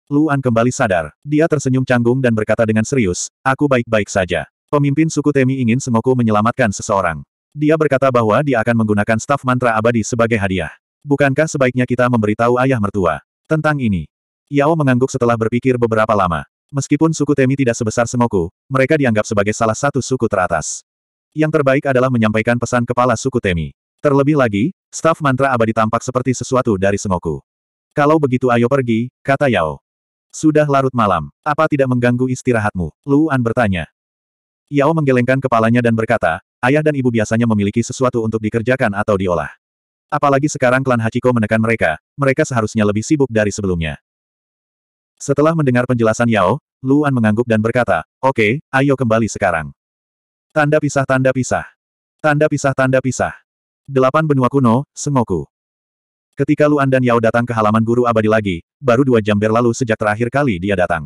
Luan kembali sadar. Dia tersenyum canggung dan berkata dengan serius, aku baik-baik saja. Pemimpin suku Temi ingin Sengoku menyelamatkan seseorang. Dia berkata bahwa dia akan menggunakan staf mantra abadi sebagai hadiah. Bukankah sebaiknya kita memberitahu ayah mertua tentang ini? Yao mengangguk setelah berpikir beberapa lama. Meskipun suku Temi tidak sebesar semoku, mereka dianggap sebagai salah satu suku teratas. Yang terbaik adalah menyampaikan pesan kepala suku Temi. Terlebih lagi, staf mantra abadi tampak seperti sesuatu dari semoku. Kalau begitu ayo pergi, kata Yao. Sudah larut malam, apa tidak mengganggu istirahatmu? Luan bertanya. Yao menggelengkan kepalanya dan berkata, ayah dan ibu biasanya memiliki sesuatu untuk dikerjakan atau diolah. Apalagi sekarang klan Hachiko menekan mereka, mereka seharusnya lebih sibuk dari sebelumnya. Setelah mendengar penjelasan Yao, Luan mengangguk dan berkata, Oke, ayo kembali sekarang. Tanda pisah tanda pisah. Tanda pisah tanda pisah. Delapan benua kuno, Sengoku. Ketika Luan dan Yao datang ke halaman guru abadi lagi, baru dua jam berlalu sejak terakhir kali dia datang.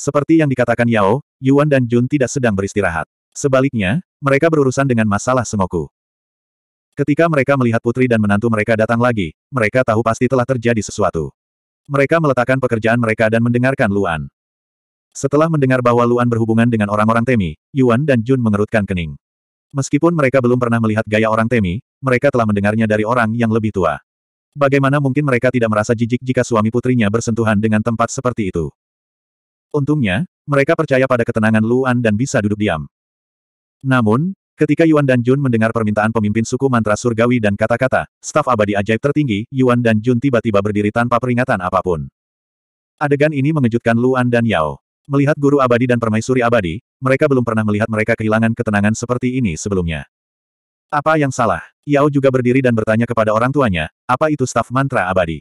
Seperti yang dikatakan Yao, Yuan dan Jun tidak sedang beristirahat. Sebaliknya, mereka berurusan dengan masalah Sengoku. Ketika mereka melihat putri dan menantu mereka datang lagi, mereka tahu pasti telah terjadi sesuatu. Mereka meletakkan pekerjaan mereka dan mendengarkan Luan. Setelah mendengar bahwa Luan berhubungan dengan orang-orang Temi, Yuan dan Jun mengerutkan kening. Meskipun mereka belum pernah melihat gaya orang Temi, mereka telah mendengarnya dari orang yang lebih tua. Bagaimana mungkin mereka tidak merasa jijik jika suami putrinya bersentuhan dengan tempat seperti itu? Untungnya, mereka percaya pada ketenangan Luan dan bisa duduk diam. Namun, Ketika Yuan dan Jun mendengar permintaan pemimpin suku mantra surgawi dan kata-kata, staf abadi ajaib tertinggi, Yuan dan Jun tiba-tiba berdiri tanpa peringatan apapun. Adegan ini mengejutkan Luan dan Yao. Melihat guru abadi dan permaisuri abadi, mereka belum pernah melihat mereka kehilangan ketenangan seperti ini sebelumnya. Apa yang salah? Yao juga berdiri dan bertanya kepada orang tuanya, apa itu staf mantra abadi?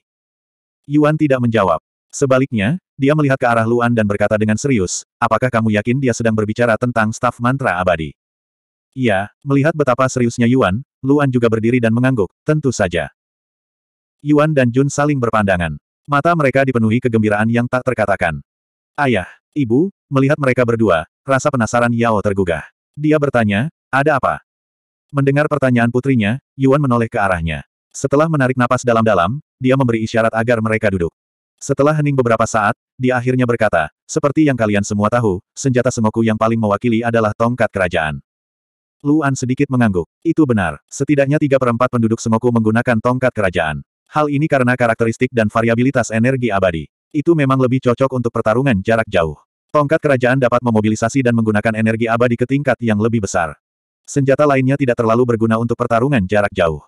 Yuan tidak menjawab. Sebaliknya, dia melihat ke arah Luan dan berkata dengan serius, apakah kamu yakin dia sedang berbicara tentang staf mantra abadi? Iya, melihat betapa seriusnya Yuan, Luan juga berdiri dan mengangguk, tentu saja. Yuan dan Jun saling berpandangan. Mata mereka dipenuhi kegembiraan yang tak terkatakan. Ayah, ibu, melihat mereka berdua, rasa penasaran Yao tergugah. Dia bertanya, ada apa? Mendengar pertanyaan putrinya, Yuan menoleh ke arahnya. Setelah menarik napas dalam-dalam, dia memberi isyarat agar mereka duduk. Setelah hening beberapa saat, dia akhirnya berkata, seperti yang kalian semua tahu, senjata semoku yang paling mewakili adalah tongkat kerajaan. Luan sedikit mengangguk. Itu benar, setidaknya tiga perempat penduduk Sengoku menggunakan tongkat kerajaan. Hal ini karena karakteristik dan variabilitas energi abadi. Itu memang lebih cocok untuk pertarungan jarak jauh. Tongkat kerajaan dapat memobilisasi dan menggunakan energi abadi ke tingkat yang lebih besar. Senjata lainnya tidak terlalu berguna untuk pertarungan jarak jauh.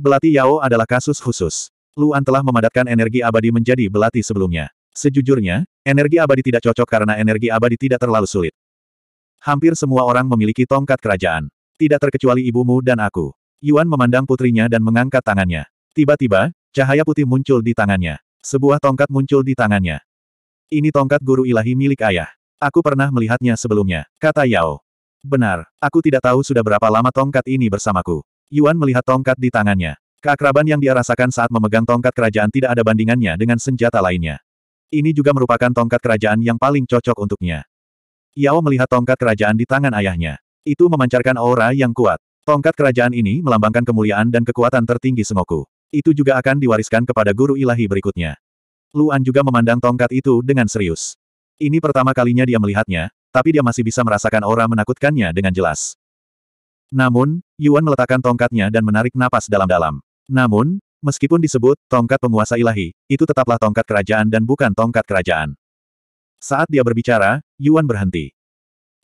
Belati Yao adalah kasus khusus. Luan telah memadatkan energi abadi menjadi belati sebelumnya. Sejujurnya, energi abadi tidak cocok karena energi abadi tidak terlalu sulit. Hampir semua orang memiliki tongkat kerajaan. Tidak terkecuali ibumu dan aku. Yuan memandang putrinya dan mengangkat tangannya. Tiba-tiba, cahaya putih muncul di tangannya. Sebuah tongkat muncul di tangannya. Ini tongkat guru ilahi milik ayah. Aku pernah melihatnya sebelumnya, kata Yao. Benar, aku tidak tahu sudah berapa lama tongkat ini bersamaku. Yuan melihat tongkat di tangannya. Keakraban yang dia rasakan saat memegang tongkat kerajaan tidak ada bandingannya dengan senjata lainnya. Ini juga merupakan tongkat kerajaan yang paling cocok untuknya. Yao melihat tongkat kerajaan di tangan ayahnya. Itu memancarkan aura yang kuat. Tongkat kerajaan ini melambangkan kemuliaan dan kekuatan tertinggi Sengoku. Itu juga akan diwariskan kepada guru ilahi berikutnya. Luan juga memandang tongkat itu dengan serius. Ini pertama kalinya dia melihatnya, tapi dia masih bisa merasakan aura menakutkannya dengan jelas. Namun, Yuan meletakkan tongkatnya dan menarik napas dalam-dalam. Namun, meskipun disebut tongkat penguasa ilahi, itu tetaplah tongkat kerajaan dan bukan tongkat kerajaan. Saat dia berbicara, Yuan berhenti.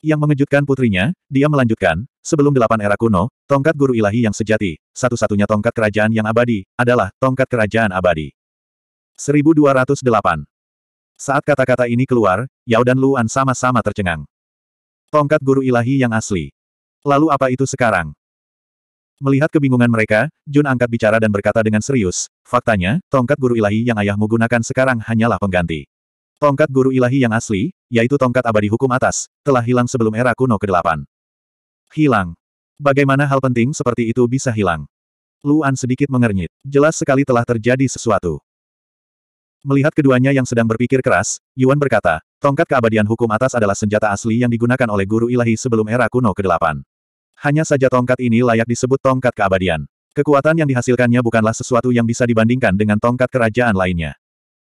Yang mengejutkan putrinya, dia melanjutkan, sebelum delapan era kuno, tongkat guru ilahi yang sejati, satu-satunya tongkat kerajaan yang abadi, adalah tongkat kerajaan abadi. 1208 Saat kata-kata ini keluar, Yao dan Luan sama-sama tercengang. Tongkat guru ilahi yang asli. Lalu apa itu sekarang? Melihat kebingungan mereka, Jun angkat bicara dan berkata dengan serius, faktanya, tongkat guru ilahi yang ayahmu gunakan sekarang hanyalah pengganti. Tongkat guru ilahi yang asli, yaitu tongkat abadi hukum atas, telah hilang sebelum era kuno ke-8. Hilang. Bagaimana hal penting seperti itu bisa hilang? Luan sedikit mengernyit. Jelas sekali telah terjadi sesuatu. Melihat keduanya yang sedang berpikir keras, Yuan berkata, tongkat keabadian hukum atas adalah senjata asli yang digunakan oleh guru ilahi sebelum era kuno ke-8. Hanya saja tongkat ini layak disebut tongkat keabadian. Kekuatan yang dihasilkannya bukanlah sesuatu yang bisa dibandingkan dengan tongkat kerajaan lainnya.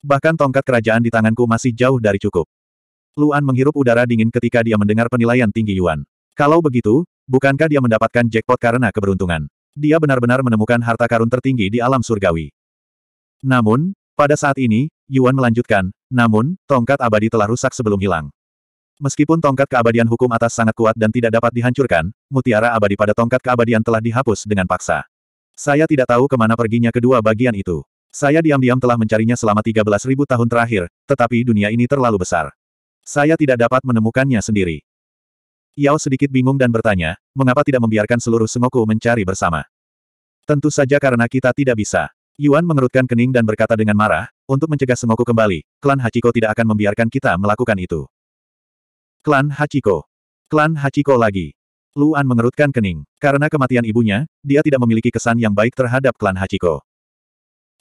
Bahkan tongkat kerajaan di tanganku masih jauh dari cukup. Luan menghirup udara dingin ketika dia mendengar penilaian tinggi Yuan. Kalau begitu, bukankah dia mendapatkan jackpot karena keberuntungan? Dia benar-benar menemukan harta karun tertinggi di alam surgawi. Namun, pada saat ini, Yuan melanjutkan, namun, tongkat abadi telah rusak sebelum hilang. Meskipun tongkat keabadian hukum atas sangat kuat dan tidak dapat dihancurkan, mutiara abadi pada tongkat keabadian telah dihapus dengan paksa. Saya tidak tahu kemana perginya kedua bagian itu. Saya diam-diam telah mencarinya selama 13.000 tahun terakhir, tetapi dunia ini terlalu besar. Saya tidak dapat menemukannya sendiri. Yao sedikit bingung dan bertanya, mengapa tidak membiarkan seluruh Sengoku mencari bersama? Tentu saja karena kita tidak bisa. Yuan mengerutkan kening dan berkata dengan marah, untuk mencegah Sengoku kembali, klan Hachiko tidak akan membiarkan kita melakukan itu. Klan Hachiko. Klan Hachiko lagi. Luan mengerutkan kening. Karena kematian ibunya, dia tidak memiliki kesan yang baik terhadap klan Hachiko.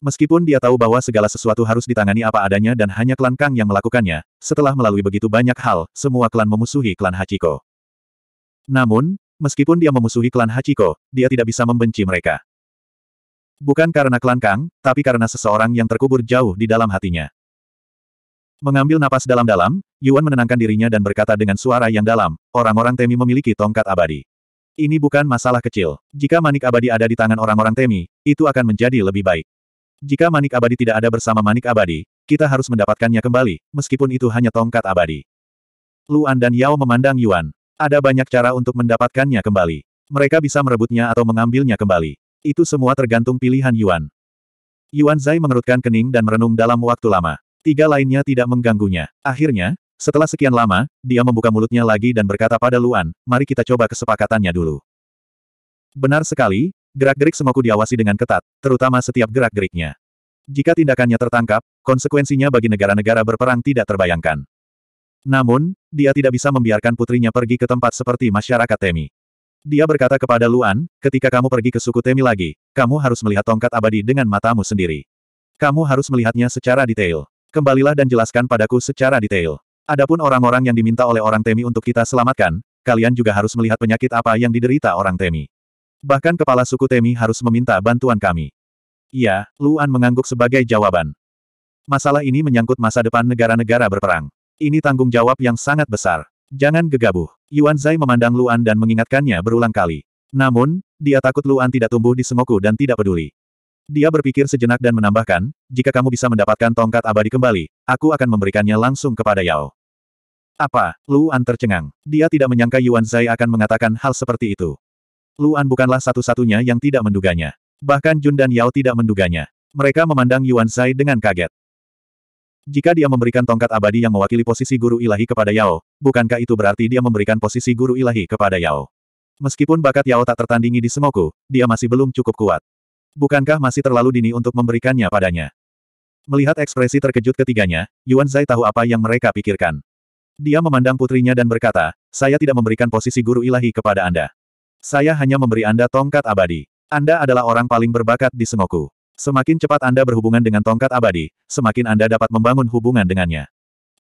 Meskipun dia tahu bahwa segala sesuatu harus ditangani apa adanya dan hanya klan Kang yang melakukannya, setelah melalui begitu banyak hal, semua klan memusuhi klan Hachiko. Namun, meskipun dia memusuhi klan Hachiko, dia tidak bisa membenci mereka. Bukan karena klan Kang, tapi karena seseorang yang terkubur jauh di dalam hatinya. Mengambil napas dalam-dalam, Yuan menenangkan dirinya dan berkata dengan suara yang dalam, orang-orang Temi memiliki tongkat abadi. Ini bukan masalah kecil. Jika manik abadi ada di tangan orang-orang Temi, itu akan menjadi lebih baik. Jika manik abadi tidak ada bersama manik abadi, kita harus mendapatkannya kembali, meskipun itu hanya tongkat abadi. Luan dan Yao memandang Yuan. Ada banyak cara untuk mendapatkannya kembali. Mereka bisa merebutnya atau mengambilnya kembali. Itu semua tergantung pilihan Yuan. Yuan Zai mengerutkan kening dan merenung dalam waktu lama. Tiga lainnya tidak mengganggunya. Akhirnya, setelah sekian lama, dia membuka mulutnya lagi dan berkata pada Luan, mari kita coba kesepakatannya dulu. Benar sekali, Gerak-gerik Semoku diawasi dengan ketat, terutama setiap gerak-geriknya. Jika tindakannya tertangkap, konsekuensinya bagi negara-negara berperang tidak terbayangkan. Namun, dia tidak bisa membiarkan putrinya pergi ke tempat seperti masyarakat Temi. Dia berkata kepada Luan, ketika kamu pergi ke suku Temi lagi, kamu harus melihat tongkat abadi dengan matamu sendiri. Kamu harus melihatnya secara detail. Kembalilah dan jelaskan padaku secara detail. Adapun orang-orang yang diminta oleh orang Temi untuk kita selamatkan, kalian juga harus melihat penyakit apa yang diderita orang Temi. Bahkan kepala suku Temi harus meminta bantuan kami. Iya, Luan mengangguk sebagai jawaban. Masalah ini menyangkut masa depan negara-negara berperang. Ini tanggung jawab yang sangat besar. Jangan gegabah. Yuan Zai memandang Luan dan mengingatkannya berulang kali. Namun, dia takut Luan tidak tumbuh di semoku dan tidak peduli. Dia berpikir sejenak dan menambahkan, jika kamu bisa mendapatkan tongkat abadi kembali, aku akan memberikannya langsung kepada Yao. Apa? Luan tercengang. Dia tidak menyangka Yuan Zai akan mengatakan hal seperti itu. Luan bukanlah satu-satunya yang tidak menduganya. Bahkan Jun dan Yao tidak menduganya. Mereka memandang Yuan Zai dengan kaget. Jika dia memberikan tongkat abadi yang mewakili posisi guru ilahi kepada Yao, bukankah itu berarti dia memberikan posisi guru ilahi kepada Yao? Meskipun bakat Yao tak tertandingi di Semoku, dia masih belum cukup kuat. Bukankah masih terlalu dini untuk memberikannya padanya? Melihat ekspresi terkejut ketiganya, Yuan Zai tahu apa yang mereka pikirkan. Dia memandang putrinya dan berkata, saya tidak memberikan posisi guru ilahi kepada Anda. Saya hanya memberi Anda tongkat abadi. Anda adalah orang paling berbakat di Sengoku. Semakin cepat Anda berhubungan dengan tongkat abadi, semakin Anda dapat membangun hubungan dengannya.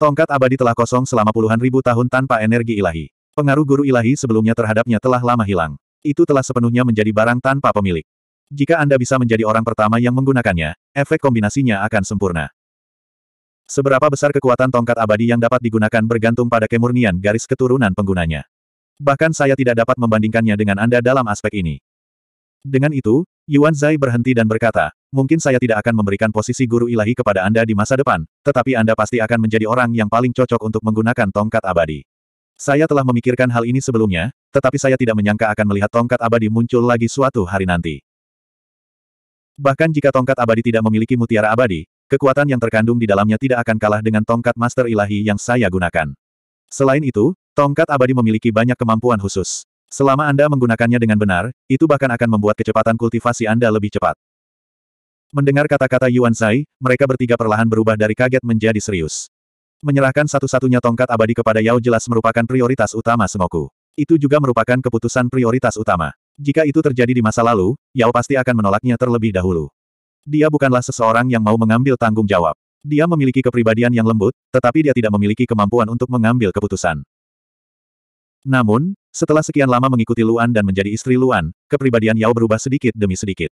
Tongkat abadi telah kosong selama puluhan ribu tahun tanpa energi ilahi. Pengaruh guru ilahi sebelumnya terhadapnya telah lama hilang. Itu telah sepenuhnya menjadi barang tanpa pemilik. Jika Anda bisa menjadi orang pertama yang menggunakannya, efek kombinasinya akan sempurna. Seberapa besar kekuatan tongkat abadi yang dapat digunakan bergantung pada kemurnian garis keturunan penggunanya. Bahkan saya tidak dapat membandingkannya dengan Anda dalam aspek ini. Dengan itu, Yuan Zai berhenti dan berkata, mungkin saya tidak akan memberikan posisi guru ilahi kepada Anda di masa depan, tetapi Anda pasti akan menjadi orang yang paling cocok untuk menggunakan tongkat abadi. Saya telah memikirkan hal ini sebelumnya, tetapi saya tidak menyangka akan melihat tongkat abadi muncul lagi suatu hari nanti. Bahkan jika tongkat abadi tidak memiliki mutiara abadi, kekuatan yang terkandung di dalamnya tidak akan kalah dengan tongkat master ilahi yang saya gunakan. Selain itu, Tongkat abadi memiliki banyak kemampuan khusus. Selama Anda menggunakannya dengan benar, itu bahkan akan membuat kecepatan kultivasi Anda lebih cepat. Mendengar kata-kata Yuan Zai, mereka bertiga perlahan berubah dari kaget menjadi serius. Menyerahkan satu-satunya tongkat abadi kepada Yao jelas merupakan prioritas utama Sengoku. Itu juga merupakan keputusan prioritas utama. Jika itu terjadi di masa lalu, Yao pasti akan menolaknya terlebih dahulu. Dia bukanlah seseorang yang mau mengambil tanggung jawab. Dia memiliki kepribadian yang lembut, tetapi dia tidak memiliki kemampuan untuk mengambil keputusan. Namun, setelah sekian lama mengikuti Luan dan menjadi istri Luan, kepribadian Yao berubah sedikit demi sedikit.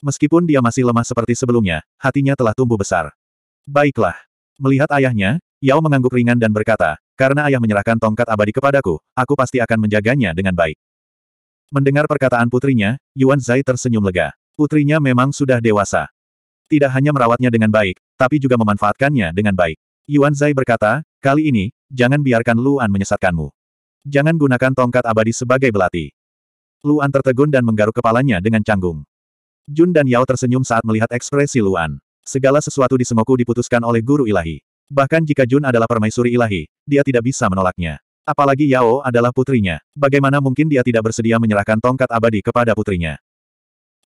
Meskipun dia masih lemah seperti sebelumnya, hatinya telah tumbuh besar. Baiklah. Melihat ayahnya, Yao mengangguk ringan dan berkata, karena ayah menyerahkan tongkat abadi kepadaku, aku pasti akan menjaganya dengan baik. Mendengar perkataan putrinya, Yuan Zai tersenyum lega. Putrinya memang sudah dewasa. Tidak hanya merawatnya dengan baik, tapi juga memanfaatkannya dengan baik. Yuan Zai berkata, kali ini, jangan biarkan Luan menyesatkanmu. Jangan gunakan tongkat abadi sebagai belati. Luan tertegun dan menggaruk kepalanya dengan canggung. Jun dan Yao tersenyum saat melihat ekspresi Luan. Segala sesuatu di semoku diputuskan oleh guru ilahi. Bahkan jika Jun adalah permaisuri ilahi, dia tidak bisa menolaknya. Apalagi Yao adalah putrinya. Bagaimana mungkin dia tidak bersedia menyerahkan tongkat abadi kepada putrinya?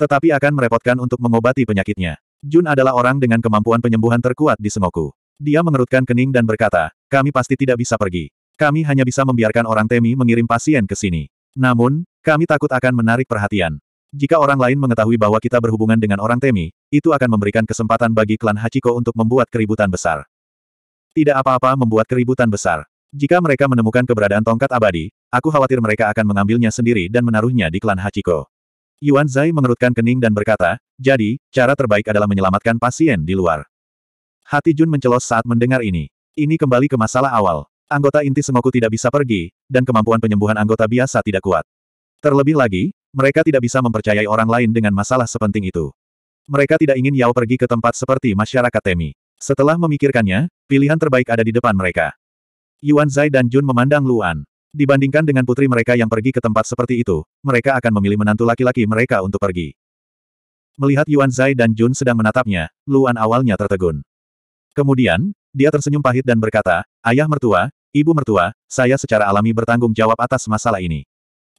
Tetapi akan merepotkan untuk mengobati penyakitnya. Jun adalah orang dengan kemampuan penyembuhan terkuat di Semoku. Dia mengerutkan kening dan berkata, kami pasti tidak bisa pergi. Kami hanya bisa membiarkan orang Temi mengirim pasien ke sini. Namun, kami takut akan menarik perhatian. Jika orang lain mengetahui bahwa kita berhubungan dengan orang Temi, itu akan memberikan kesempatan bagi klan Hachiko untuk membuat keributan besar. Tidak apa-apa membuat keributan besar. Jika mereka menemukan keberadaan tongkat abadi, aku khawatir mereka akan mengambilnya sendiri dan menaruhnya di klan Hachiko. Yuan Zai mengerutkan kening dan berkata, jadi, cara terbaik adalah menyelamatkan pasien di luar. Hati Jun mencelos saat mendengar ini. Ini kembali ke masalah awal. Anggota inti Sengoku tidak bisa pergi, dan kemampuan penyembuhan anggota biasa tidak kuat. Terlebih lagi, mereka tidak bisa mempercayai orang lain dengan masalah sepenting itu. Mereka tidak ingin Yao pergi ke tempat seperti masyarakat Temi. Setelah memikirkannya, pilihan terbaik ada di depan mereka. Yuan Zai dan Jun memandang Luan. Dibandingkan dengan putri mereka yang pergi ke tempat seperti itu, mereka akan memilih menantu laki-laki mereka untuk pergi. Melihat Yuan Zai dan Jun sedang menatapnya, Luan awalnya tertegun. Kemudian, dia tersenyum pahit dan berkata, Ayah mertua, Ibu mertua, saya secara alami bertanggung jawab atas masalah ini.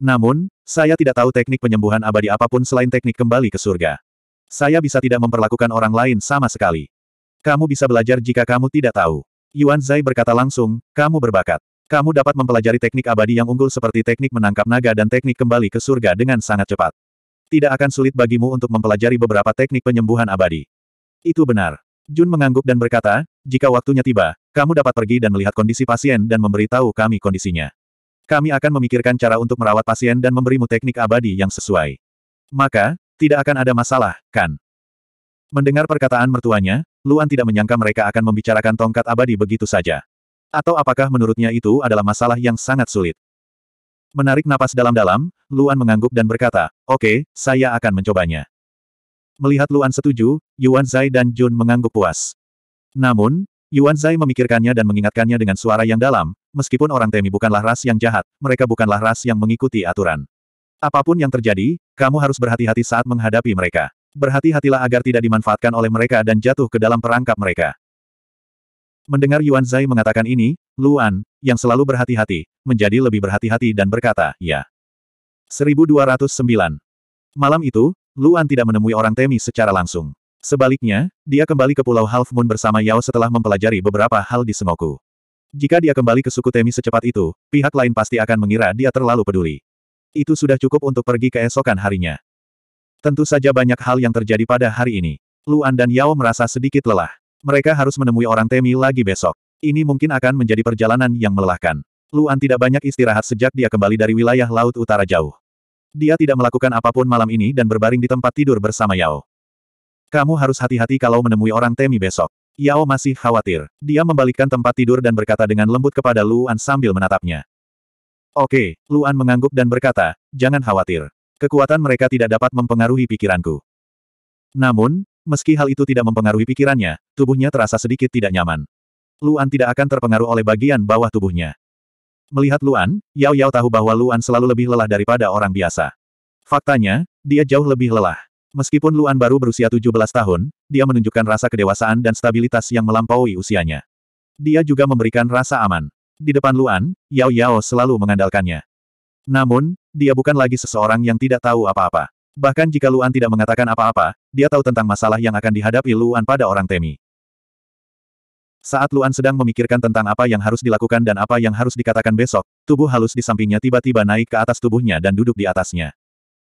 Namun, saya tidak tahu teknik penyembuhan abadi apapun selain teknik kembali ke surga. Saya bisa tidak memperlakukan orang lain sama sekali. Kamu bisa belajar jika kamu tidak tahu. Yuan Zai berkata langsung, kamu berbakat. Kamu dapat mempelajari teknik abadi yang unggul seperti teknik menangkap naga dan teknik kembali ke surga dengan sangat cepat. Tidak akan sulit bagimu untuk mempelajari beberapa teknik penyembuhan abadi. Itu benar. Jun mengangguk dan berkata, jika waktunya tiba, kamu dapat pergi dan melihat kondisi pasien dan memberitahu kami kondisinya. Kami akan memikirkan cara untuk merawat pasien dan memberimu teknik abadi yang sesuai. Maka, tidak akan ada masalah, kan? Mendengar perkataan mertuanya, Luan tidak menyangka mereka akan membicarakan tongkat abadi begitu saja. Atau apakah menurutnya itu adalah masalah yang sangat sulit? Menarik napas dalam-dalam, Luan mengangguk dan berkata, oke, okay, saya akan mencobanya. Melihat Luan setuju, Yuan Zai dan Jun mengangguk puas. Namun, Yuan Zai memikirkannya dan mengingatkannya dengan suara yang dalam, meskipun orang Temi bukanlah ras yang jahat, mereka bukanlah ras yang mengikuti aturan. Apapun yang terjadi, kamu harus berhati-hati saat menghadapi mereka. Berhati-hatilah agar tidak dimanfaatkan oleh mereka dan jatuh ke dalam perangkap mereka. Mendengar Yuan Zai mengatakan ini, Luan, yang selalu berhati-hati, menjadi lebih berhati-hati dan berkata, ya. 1209. Malam itu, Luan tidak menemui orang Temi secara langsung. Sebaliknya, dia kembali ke Pulau Half Moon bersama Yao setelah mempelajari beberapa hal di semoku. Jika dia kembali ke suku Temi secepat itu, pihak lain pasti akan mengira dia terlalu peduli. Itu sudah cukup untuk pergi keesokan harinya. Tentu saja banyak hal yang terjadi pada hari ini. Luan dan Yao merasa sedikit lelah. Mereka harus menemui orang Temi lagi besok. Ini mungkin akan menjadi perjalanan yang melelahkan. Luan tidak banyak istirahat sejak dia kembali dari wilayah Laut Utara jauh. Dia tidak melakukan apapun malam ini dan berbaring di tempat tidur bersama Yao. Kamu harus hati-hati kalau menemui orang Temi besok. Yao masih khawatir. Dia membalikkan tempat tidur dan berkata dengan lembut kepada Luan sambil menatapnya. Oke, Luan mengangguk dan berkata, jangan khawatir. Kekuatan mereka tidak dapat mempengaruhi pikiranku. Namun, meski hal itu tidak mempengaruhi pikirannya, tubuhnya terasa sedikit tidak nyaman. Luan tidak akan terpengaruh oleh bagian bawah tubuhnya. Melihat Luan, Yao Yao tahu bahwa Luan selalu lebih lelah daripada orang biasa. Faktanya, dia jauh lebih lelah. Meskipun Luan baru berusia 17 tahun, dia menunjukkan rasa kedewasaan dan stabilitas yang melampaui usianya. Dia juga memberikan rasa aman. Di depan Luan, Yao Yao selalu mengandalkannya. Namun, dia bukan lagi seseorang yang tidak tahu apa-apa. Bahkan jika Luan tidak mengatakan apa-apa, dia tahu tentang masalah yang akan dihadapi Luan pada orang Temi. Saat Luan sedang memikirkan tentang apa yang harus dilakukan dan apa yang harus dikatakan besok, tubuh halus di sampingnya tiba-tiba naik ke atas tubuhnya dan duduk di atasnya.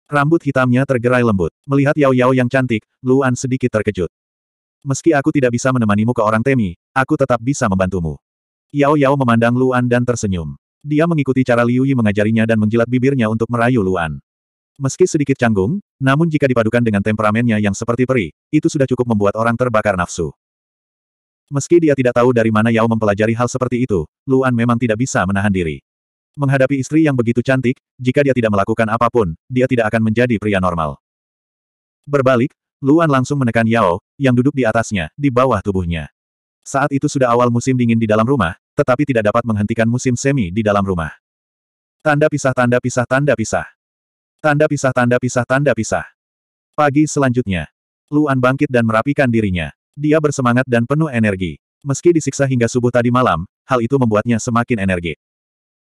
Rambut hitamnya tergerai lembut. Melihat Yao Yao yang cantik, Luan sedikit terkejut. Meski aku tidak bisa menemanimu ke orang Temi, aku tetap bisa membantumu. Yao Yao memandang Luan dan tersenyum. Dia mengikuti cara Liu Yi mengajarinya dan menjilat bibirnya untuk merayu Luan. Meski sedikit canggung, namun jika dipadukan dengan temperamennya yang seperti peri, itu sudah cukup membuat orang terbakar nafsu. Meski dia tidak tahu dari mana Yao mempelajari hal seperti itu, Luan memang tidak bisa menahan diri. Menghadapi istri yang begitu cantik, jika dia tidak melakukan apapun, dia tidak akan menjadi pria normal. Berbalik, Luan langsung menekan Yao, yang duduk di atasnya, di bawah tubuhnya. Saat itu sudah awal musim dingin di dalam rumah, tetapi tidak dapat menghentikan musim semi di dalam rumah. Tanda pisah tanda pisah tanda pisah. Tanda pisah tanda pisah tanda pisah. Pagi selanjutnya, Luan bangkit dan merapikan dirinya. Dia bersemangat dan penuh energi. Meski disiksa hingga subuh tadi malam, hal itu membuatnya semakin energi.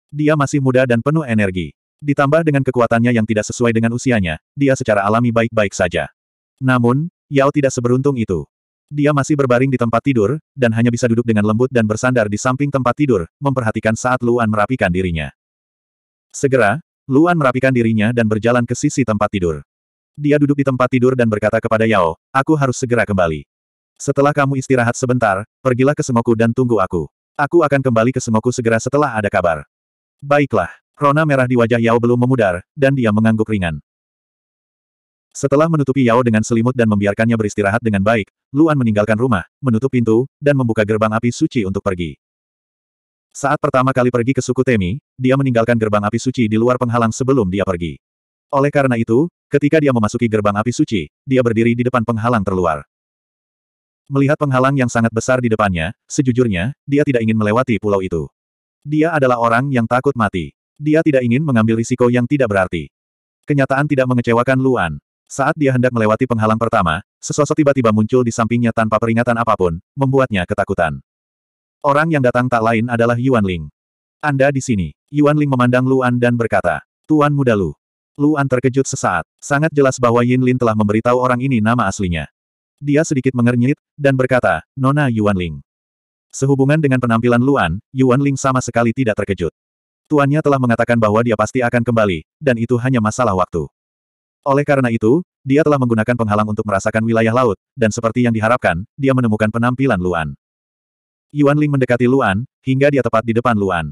Dia masih muda dan penuh energi. Ditambah dengan kekuatannya yang tidak sesuai dengan usianya, dia secara alami baik-baik saja. Namun, Yao tidak seberuntung itu. Dia masih berbaring di tempat tidur, dan hanya bisa duduk dengan lembut dan bersandar di samping tempat tidur, memperhatikan saat Luan merapikan dirinya. Segera, Luan merapikan dirinya dan berjalan ke sisi tempat tidur. Dia duduk di tempat tidur dan berkata kepada Yao, aku harus segera kembali. Setelah kamu istirahat sebentar, pergilah ke Semoku dan tunggu aku. Aku akan kembali ke Semoku segera setelah ada kabar. Baiklah. Rona merah di wajah Yao belum memudar, dan dia mengangguk ringan. Setelah menutupi Yao dengan selimut dan membiarkannya beristirahat dengan baik, Luan meninggalkan rumah, menutup pintu, dan membuka gerbang api suci untuk pergi. Saat pertama kali pergi ke suku Temi, dia meninggalkan gerbang api suci di luar penghalang sebelum dia pergi. Oleh karena itu, ketika dia memasuki gerbang api suci, dia berdiri di depan penghalang terluar. Melihat penghalang yang sangat besar di depannya, sejujurnya, dia tidak ingin melewati pulau itu. Dia adalah orang yang takut mati. Dia tidak ingin mengambil risiko yang tidak berarti. Kenyataan tidak mengecewakan Luan. Saat dia hendak melewati penghalang pertama, sesosok tiba-tiba muncul di sampingnya tanpa peringatan apapun, membuatnya ketakutan. Orang yang datang tak lain adalah Yuan Ling. Anda di sini. Yuan Ling memandang Luan dan berkata, Tuan muda Lu. Luan terkejut sesaat. Sangat jelas bahwa Yin Lin telah memberitahu orang ini nama aslinya. Dia sedikit mengernyit, dan berkata, Nona Yuan Ling. Sehubungan dengan penampilan Luan, Yuan Ling sama sekali tidak terkejut. Tuannya telah mengatakan bahwa dia pasti akan kembali, dan itu hanya masalah waktu. Oleh karena itu, dia telah menggunakan penghalang untuk merasakan wilayah laut, dan seperti yang diharapkan, dia menemukan penampilan Luan. Yuan Ling mendekati Luan, hingga dia tepat di depan Luan.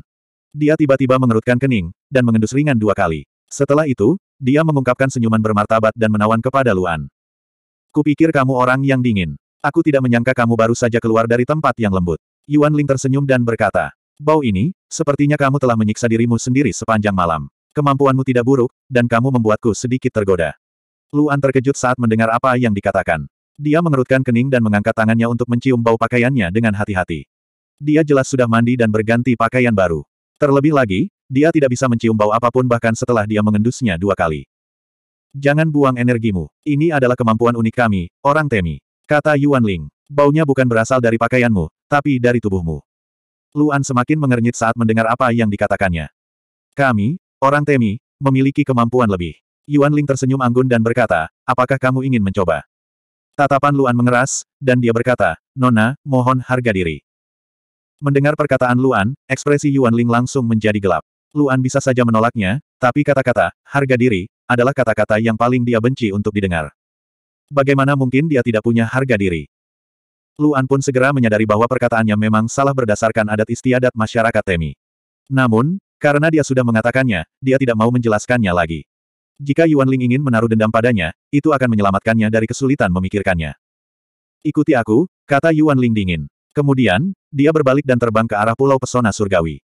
Dia tiba-tiba mengerutkan kening, dan mengendus ringan dua kali. Setelah itu, dia mengungkapkan senyuman bermartabat dan menawan kepada Luan. Kupikir kamu orang yang dingin. Aku tidak menyangka kamu baru saja keluar dari tempat yang lembut. Yuan Ling tersenyum dan berkata, Bau ini, sepertinya kamu telah menyiksa dirimu sendiri sepanjang malam. Kemampuanmu tidak buruk, dan kamu membuatku sedikit tergoda. Luan terkejut saat mendengar apa yang dikatakan. Dia mengerutkan kening dan mengangkat tangannya untuk mencium bau pakaiannya dengan hati-hati. Dia jelas sudah mandi dan berganti pakaian baru. Terlebih lagi, dia tidak bisa mencium bau apapun bahkan setelah dia mengendusnya dua kali. Jangan buang energimu. Ini adalah kemampuan unik kami, orang Temi. Kata Yuan Ling. Baunya bukan berasal dari pakaianmu, tapi dari tubuhmu. Luan semakin mengernyit saat mendengar apa yang dikatakannya. Kami, orang Temi, memiliki kemampuan lebih. Yuan Ling tersenyum anggun dan berkata, apakah kamu ingin mencoba? Tatapan Luan mengeras, dan dia berkata, Nona, mohon harga diri. Mendengar perkataan Luan, ekspresi Yuan Ling langsung menjadi gelap. Luan bisa saja menolaknya, tapi kata-kata, harga diri, adalah kata-kata yang paling dia benci untuk didengar. Bagaimana mungkin dia tidak punya harga diri? Luan pun segera menyadari bahwa perkataannya memang salah berdasarkan adat istiadat masyarakat Temi. Namun, karena dia sudah mengatakannya, dia tidak mau menjelaskannya lagi. Jika Yuan Ling ingin menaruh dendam padanya, itu akan menyelamatkannya dari kesulitan memikirkannya. Ikuti aku, kata Yuan Ling dingin. Kemudian, dia berbalik dan terbang ke arah Pulau Pesona Surgawi.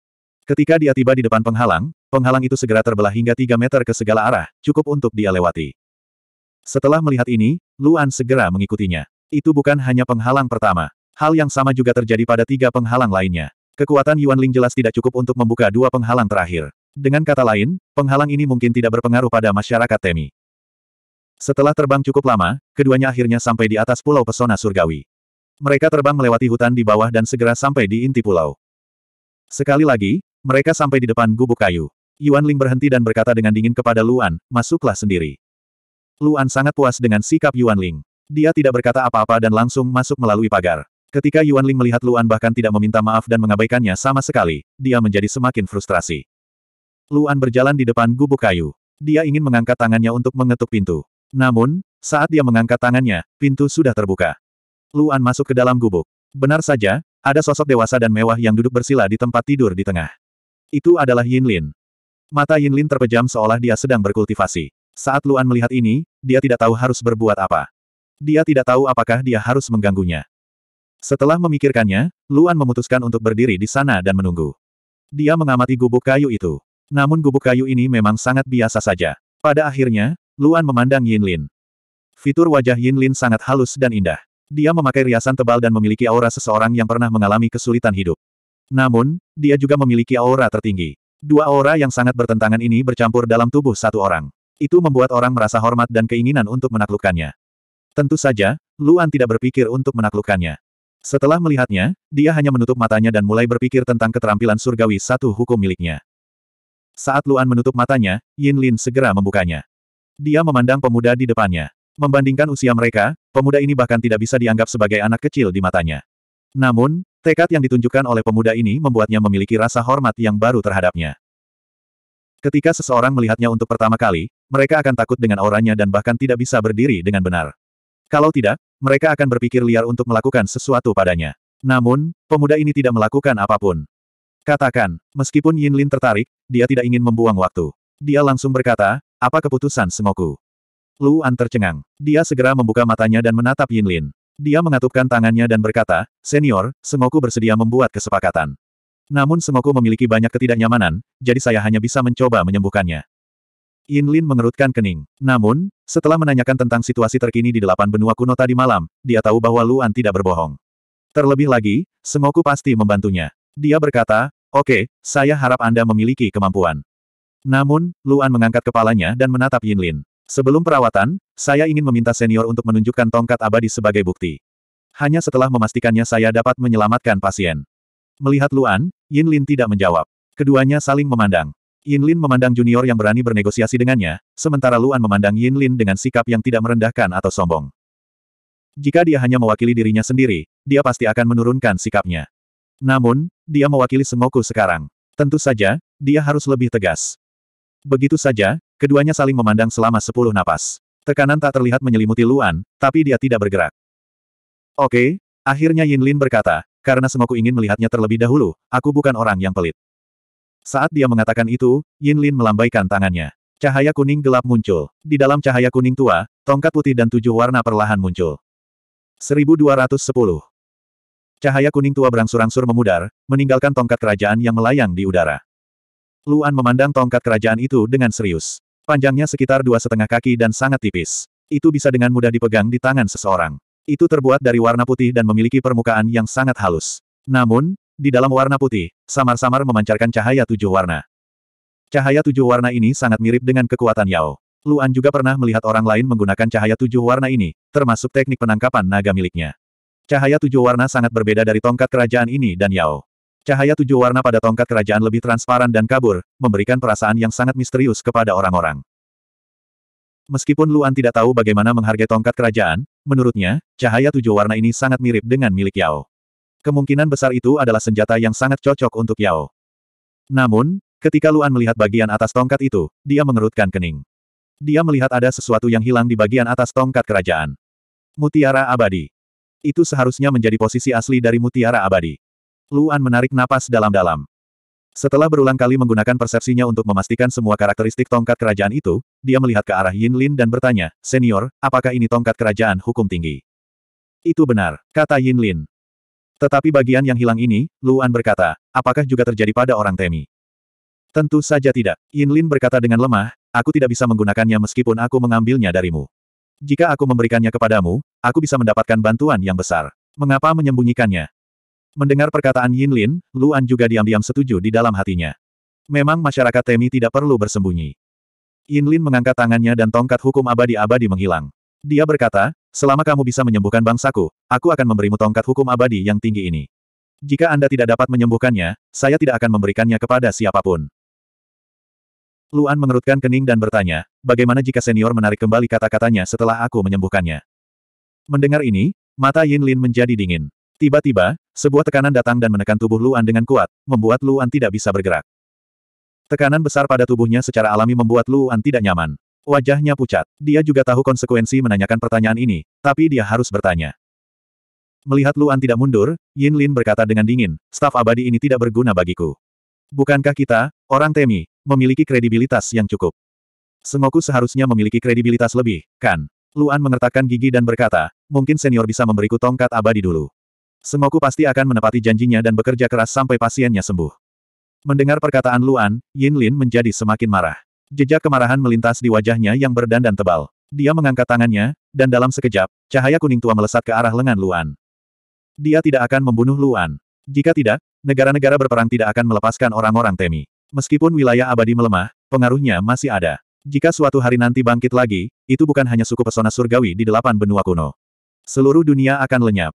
Ketika dia tiba di depan penghalang, Penghalang itu segera terbelah hingga tiga meter ke segala arah, cukup untuk dia lewati. Setelah melihat ini, Luan segera mengikutinya. Itu bukan hanya penghalang pertama. Hal yang sama juga terjadi pada tiga penghalang lainnya. Kekuatan Yuan Ling jelas tidak cukup untuk membuka dua penghalang terakhir. Dengan kata lain, penghalang ini mungkin tidak berpengaruh pada masyarakat Temi. Setelah terbang cukup lama, keduanya akhirnya sampai di atas pulau pesona surgawi. Mereka terbang melewati hutan di bawah dan segera sampai di inti pulau. Sekali lagi, mereka sampai di depan gubuk kayu. Yuan Ling berhenti dan berkata dengan dingin kepada Luan, masuklah sendiri. Luan sangat puas dengan sikap Yuan Ling. Dia tidak berkata apa-apa dan langsung masuk melalui pagar. Ketika Yuan Ling melihat Luan bahkan tidak meminta maaf dan mengabaikannya sama sekali, dia menjadi semakin frustrasi. Luan berjalan di depan gubuk kayu. Dia ingin mengangkat tangannya untuk mengetuk pintu. Namun, saat dia mengangkat tangannya, pintu sudah terbuka. Luan masuk ke dalam gubuk. Benar saja, ada sosok dewasa dan mewah yang duduk bersila di tempat tidur di tengah. Itu adalah Yin Lin. Mata Yin Lin terpejam seolah dia sedang berkultivasi. Saat Luan melihat ini, dia tidak tahu harus berbuat apa. Dia tidak tahu apakah dia harus mengganggunya. Setelah memikirkannya, Luan memutuskan untuk berdiri di sana dan menunggu. Dia mengamati gubuk kayu itu. Namun gubuk kayu ini memang sangat biasa saja. Pada akhirnya, Luan memandang Yin Lin. Fitur wajah Yin Lin sangat halus dan indah. Dia memakai riasan tebal dan memiliki aura seseorang yang pernah mengalami kesulitan hidup. Namun, dia juga memiliki aura tertinggi. Dua aura yang sangat bertentangan ini bercampur dalam tubuh satu orang. Itu membuat orang merasa hormat dan keinginan untuk menaklukkannya. Tentu saja, Luan tidak berpikir untuk menaklukkannya. Setelah melihatnya, dia hanya menutup matanya dan mulai berpikir tentang keterampilan surgawi satu hukum miliknya. Saat Luan menutup matanya, Yin Lin segera membukanya. Dia memandang pemuda di depannya. Membandingkan usia mereka, pemuda ini bahkan tidak bisa dianggap sebagai anak kecil di matanya. Namun, Tekad yang ditunjukkan oleh pemuda ini membuatnya memiliki rasa hormat yang baru terhadapnya. Ketika seseorang melihatnya untuk pertama kali, mereka akan takut dengan auranya dan bahkan tidak bisa berdiri dengan benar. Kalau tidak, mereka akan berpikir liar untuk melakukan sesuatu padanya. Namun, pemuda ini tidak melakukan apapun. Katakan, meskipun Yin Lin tertarik, dia tidak ingin membuang waktu. Dia langsung berkata, apa keputusan Sengoku? An tercengang. Dia segera membuka matanya dan menatap Yin Lin. Dia mengatupkan tangannya dan berkata, Senior, semoku bersedia membuat kesepakatan. Namun semoku memiliki banyak ketidaknyamanan, jadi saya hanya bisa mencoba menyembuhkannya. Yin Lin mengerutkan kening. Namun, setelah menanyakan tentang situasi terkini di delapan benua kuno tadi malam, dia tahu bahwa Luan tidak berbohong. Terlebih lagi, semoku pasti membantunya. Dia berkata, Oke, okay, saya harap Anda memiliki kemampuan. Namun, Luan mengangkat kepalanya dan menatap Yin Lin. Sebelum perawatan, saya ingin meminta senior untuk menunjukkan tongkat abadi sebagai bukti. Hanya setelah memastikannya saya dapat menyelamatkan pasien. Melihat Luan, Yin Lin tidak menjawab. Keduanya saling memandang. Yin Lin memandang junior yang berani bernegosiasi dengannya, sementara Luan memandang Yin Lin dengan sikap yang tidak merendahkan atau sombong. Jika dia hanya mewakili dirinya sendiri, dia pasti akan menurunkan sikapnya. Namun, dia mewakili Sengoku sekarang. Tentu saja, dia harus lebih tegas. Begitu saja, Keduanya saling memandang selama sepuluh napas. Tekanan tak terlihat menyelimuti Luan, tapi dia tidak bergerak. Oke, okay, akhirnya Lin berkata, karena semoku ingin melihatnya terlebih dahulu, aku bukan orang yang pelit. Saat dia mengatakan itu, Yin Lin melambaikan tangannya. Cahaya kuning gelap muncul. Di dalam cahaya kuning tua, tongkat putih dan tujuh warna perlahan muncul. 1210. Cahaya kuning tua berangsur-angsur memudar, meninggalkan tongkat kerajaan yang melayang di udara. Luan memandang tongkat kerajaan itu dengan serius. Panjangnya sekitar dua setengah kaki dan sangat tipis. Itu bisa dengan mudah dipegang di tangan seseorang. Itu terbuat dari warna putih dan memiliki permukaan yang sangat halus. Namun, di dalam warna putih, samar-samar memancarkan cahaya tujuh warna. Cahaya tujuh warna ini sangat mirip dengan kekuatan Yao. Luan juga pernah melihat orang lain menggunakan cahaya tujuh warna ini, termasuk teknik penangkapan naga miliknya. Cahaya tujuh warna sangat berbeda dari tongkat kerajaan ini dan Yao. Cahaya tujuh warna pada tongkat kerajaan lebih transparan dan kabur, memberikan perasaan yang sangat misterius kepada orang-orang. Meskipun Luan tidak tahu bagaimana menghargai tongkat kerajaan, menurutnya, cahaya tujuh warna ini sangat mirip dengan milik Yao. Kemungkinan besar itu adalah senjata yang sangat cocok untuk Yao. Namun, ketika Luan melihat bagian atas tongkat itu, dia mengerutkan kening. Dia melihat ada sesuatu yang hilang di bagian atas tongkat kerajaan. Mutiara abadi. Itu seharusnya menjadi posisi asli dari mutiara abadi. Luan menarik napas dalam-dalam. Setelah berulang kali menggunakan persepsinya untuk memastikan semua karakteristik tongkat kerajaan itu, dia melihat ke arah Yin Lin dan bertanya, Senior, apakah ini tongkat kerajaan hukum tinggi? Itu benar, kata Yin Lin. Tetapi bagian yang hilang ini, Luan berkata, apakah juga terjadi pada orang Temi? Tentu saja tidak. Yin Lin berkata dengan lemah, aku tidak bisa menggunakannya meskipun aku mengambilnya darimu. Jika aku memberikannya kepadamu, aku bisa mendapatkan bantuan yang besar. Mengapa menyembunyikannya? Mendengar perkataan Yin Lin, Luan juga diam-diam setuju di dalam hatinya. Memang masyarakat Temi tidak perlu bersembunyi. Yin Lin mengangkat tangannya dan tongkat hukum abadi-abadi menghilang. Dia berkata, selama kamu bisa menyembuhkan bangsaku, aku akan memberimu tongkat hukum abadi yang tinggi ini. Jika Anda tidak dapat menyembuhkannya, saya tidak akan memberikannya kepada siapapun. Luan mengerutkan kening dan bertanya, bagaimana jika senior menarik kembali kata-katanya setelah aku menyembuhkannya? Mendengar ini, mata Yin Lin menjadi dingin. Tiba-tiba, sebuah tekanan datang dan menekan tubuh Luan dengan kuat, membuat Luan tidak bisa bergerak. Tekanan besar pada tubuhnya secara alami membuat Luan tidak nyaman. Wajahnya pucat. Dia juga tahu konsekuensi menanyakan pertanyaan ini, tapi dia harus bertanya. Melihat Luan tidak mundur, Yin Lin berkata dengan dingin, staf abadi ini tidak berguna bagiku. Bukankah kita, orang Temi, memiliki kredibilitas yang cukup? Sengoku seharusnya memiliki kredibilitas lebih, kan? Luan mengertakkan gigi dan berkata, mungkin senior bisa memberiku tongkat abadi dulu. Semoku pasti akan menepati janjinya dan bekerja keras sampai pasiennya sembuh. Mendengar perkataan Luan, Yin Lin menjadi semakin marah. Jejak kemarahan melintas di wajahnya yang berdandan tebal. Dia mengangkat tangannya, dan dalam sekejap, cahaya kuning tua melesat ke arah lengan Luan. Dia tidak akan membunuh Luan. Jika tidak, negara-negara berperang tidak akan melepaskan orang-orang Temi. Meskipun wilayah abadi melemah, pengaruhnya masih ada. Jika suatu hari nanti bangkit lagi, itu bukan hanya suku pesona surgawi di delapan benua kuno. Seluruh dunia akan lenyap.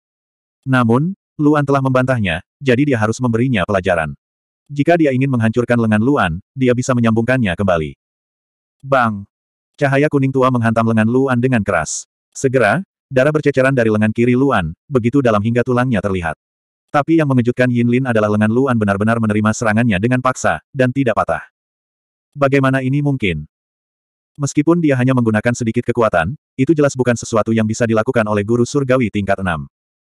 Namun, Luan telah membantahnya, jadi dia harus memberinya pelajaran. Jika dia ingin menghancurkan lengan Luan, dia bisa menyambungkannya kembali. Bang! Cahaya kuning tua menghantam lengan Luan dengan keras. Segera, darah berceceran dari lengan kiri Luan, begitu dalam hingga tulangnya terlihat. Tapi yang mengejutkan Yin Lin adalah lengan Luan benar-benar menerima serangannya dengan paksa, dan tidak patah. Bagaimana ini mungkin? Meskipun dia hanya menggunakan sedikit kekuatan, itu jelas bukan sesuatu yang bisa dilakukan oleh guru surgawi tingkat 6.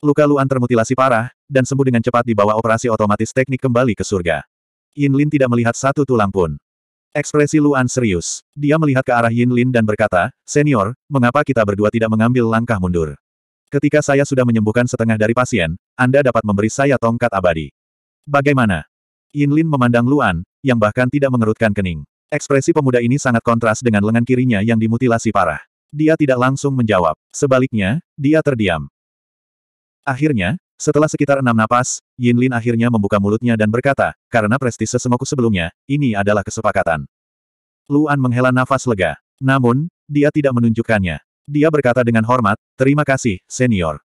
Luka Luan termutilasi parah, dan sembuh dengan cepat di bawah operasi otomatis teknik kembali ke surga. Yin Lin tidak melihat satu tulang pun. Ekspresi Luan serius. Dia melihat ke arah Yin Lin dan berkata, Senior, mengapa kita berdua tidak mengambil langkah mundur? Ketika saya sudah menyembuhkan setengah dari pasien, Anda dapat memberi saya tongkat abadi. Bagaimana? Yin Lin memandang Luan, yang bahkan tidak mengerutkan kening. Ekspresi pemuda ini sangat kontras dengan lengan kirinya yang dimutilasi parah. Dia tidak langsung menjawab. Sebaliknya, dia terdiam. Akhirnya, setelah sekitar enam napas, Yin Lin akhirnya membuka mulutnya dan berkata, karena prestise semoku sebelumnya, ini adalah kesepakatan. Luan menghela nafas lega. Namun, dia tidak menunjukkannya. Dia berkata dengan hormat, terima kasih, senior.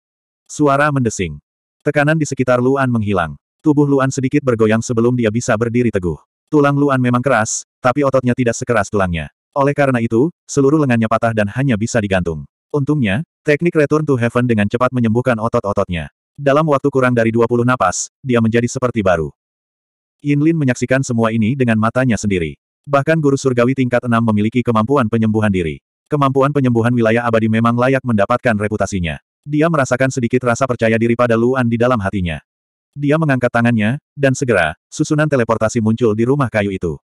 Suara mendesing. Tekanan di sekitar Luan menghilang. Tubuh Luan sedikit bergoyang sebelum dia bisa berdiri teguh. Tulang Luan memang keras, tapi ototnya tidak sekeras tulangnya. Oleh karena itu, seluruh lengannya patah dan hanya bisa digantung. Untungnya, teknik Return to Heaven dengan cepat menyembuhkan otot-ototnya. Dalam waktu kurang dari 20 napas, dia menjadi seperti baru. Yin Lin menyaksikan semua ini dengan matanya sendiri. Bahkan guru surgawi tingkat 6 memiliki kemampuan penyembuhan diri. Kemampuan penyembuhan wilayah abadi memang layak mendapatkan reputasinya. Dia merasakan sedikit rasa percaya diri pada Luan di dalam hatinya. Dia mengangkat tangannya, dan segera, susunan teleportasi muncul di rumah kayu itu.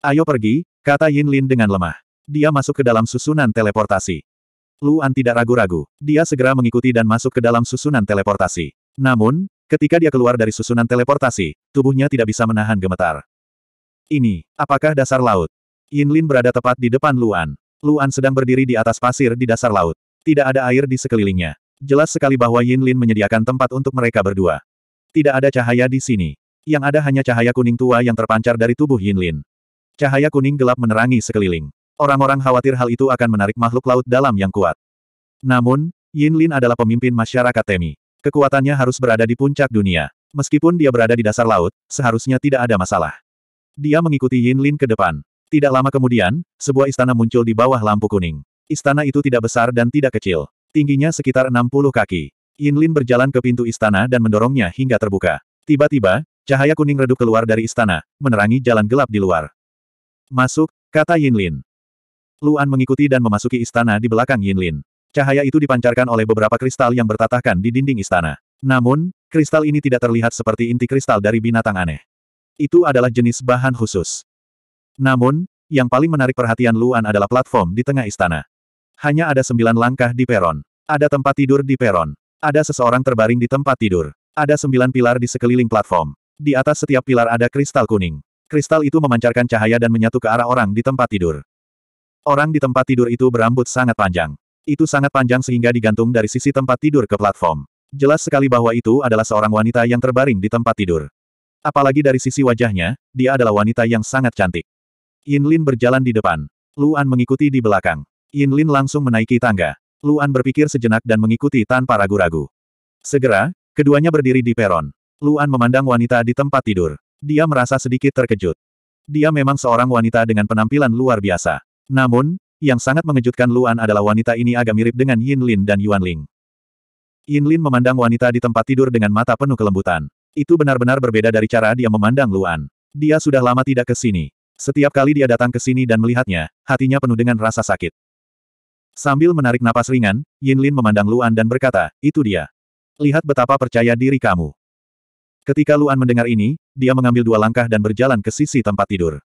Ayo pergi, kata Yin Lin dengan lemah. Dia masuk ke dalam susunan teleportasi. Luan tidak ragu-ragu. Dia segera mengikuti dan masuk ke dalam susunan teleportasi. Namun, ketika dia keluar dari susunan teleportasi, tubuhnya tidak bisa menahan gemetar. Ini, apakah dasar laut? Yin Lin berada tepat di depan Luan. Luan sedang berdiri di atas pasir di dasar laut. Tidak ada air di sekelilingnya. Jelas sekali bahwa Yin Lin menyediakan tempat untuk mereka berdua. Tidak ada cahaya di sini. Yang ada hanya cahaya kuning tua yang terpancar dari tubuh Yin Lin. Cahaya kuning gelap menerangi sekeliling. Orang-orang khawatir hal itu akan menarik makhluk laut dalam yang kuat. Namun, Yin Lin adalah pemimpin masyarakat Temi. Kekuatannya harus berada di puncak dunia. Meskipun dia berada di dasar laut, seharusnya tidak ada masalah. Dia mengikuti Yin Lin ke depan. Tidak lama kemudian, sebuah istana muncul di bawah lampu kuning. Istana itu tidak besar dan tidak kecil. Tingginya sekitar 60 kaki. Yin Lin berjalan ke pintu istana dan mendorongnya hingga terbuka. Tiba-tiba, cahaya kuning redup keluar dari istana, menerangi jalan gelap di luar. Masuk, kata Yin Lin. Luan mengikuti dan memasuki istana di belakang Yinlin. Cahaya itu dipancarkan oleh beberapa kristal yang bertatahkan di dinding istana. Namun, kristal ini tidak terlihat seperti inti kristal dari binatang aneh. Itu adalah jenis bahan khusus. Namun, yang paling menarik perhatian Luan adalah platform di tengah istana. Hanya ada sembilan langkah di peron. Ada tempat tidur di peron. Ada seseorang terbaring di tempat tidur. Ada sembilan pilar di sekeliling platform. Di atas setiap pilar ada kristal kuning. Kristal itu memancarkan cahaya dan menyatu ke arah orang di tempat tidur. Orang di tempat tidur itu berambut sangat panjang. Itu sangat panjang sehingga digantung dari sisi tempat tidur ke platform. Jelas sekali bahwa itu adalah seorang wanita yang terbaring di tempat tidur. Apalagi dari sisi wajahnya, dia adalah wanita yang sangat cantik. Yin Lin berjalan di depan. Luan mengikuti di belakang. Yin Lin langsung menaiki tangga. Luan berpikir sejenak dan mengikuti tanpa ragu-ragu. Segera, keduanya berdiri di peron. Luan memandang wanita di tempat tidur. Dia merasa sedikit terkejut. Dia memang seorang wanita dengan penampilan luar biasa. Namun, yang sangat mengejutkan Luan adalah wanita ini agak mirip dengan Yin Lin dan Yuan Ling. Yin Lin memandang wanita di tempat tidur dengan mata penuh kelembutan. Itu benar-benar berbeda dari cara dia memandang Luan. Dia sudah lama tidak ke sini. Setiap kali dia datang ke sini dan melihatnya, hatinya penuh dengan rasa sakit. Sambil menarik napas ringan, Yin Lin memandang Luan dan berkata, itu dia. Lihat betapa percaya diri kamu. Ketika Luan mendengar ini, dia mengambil dua langkah dan berjalan ke sisi tempat tidur.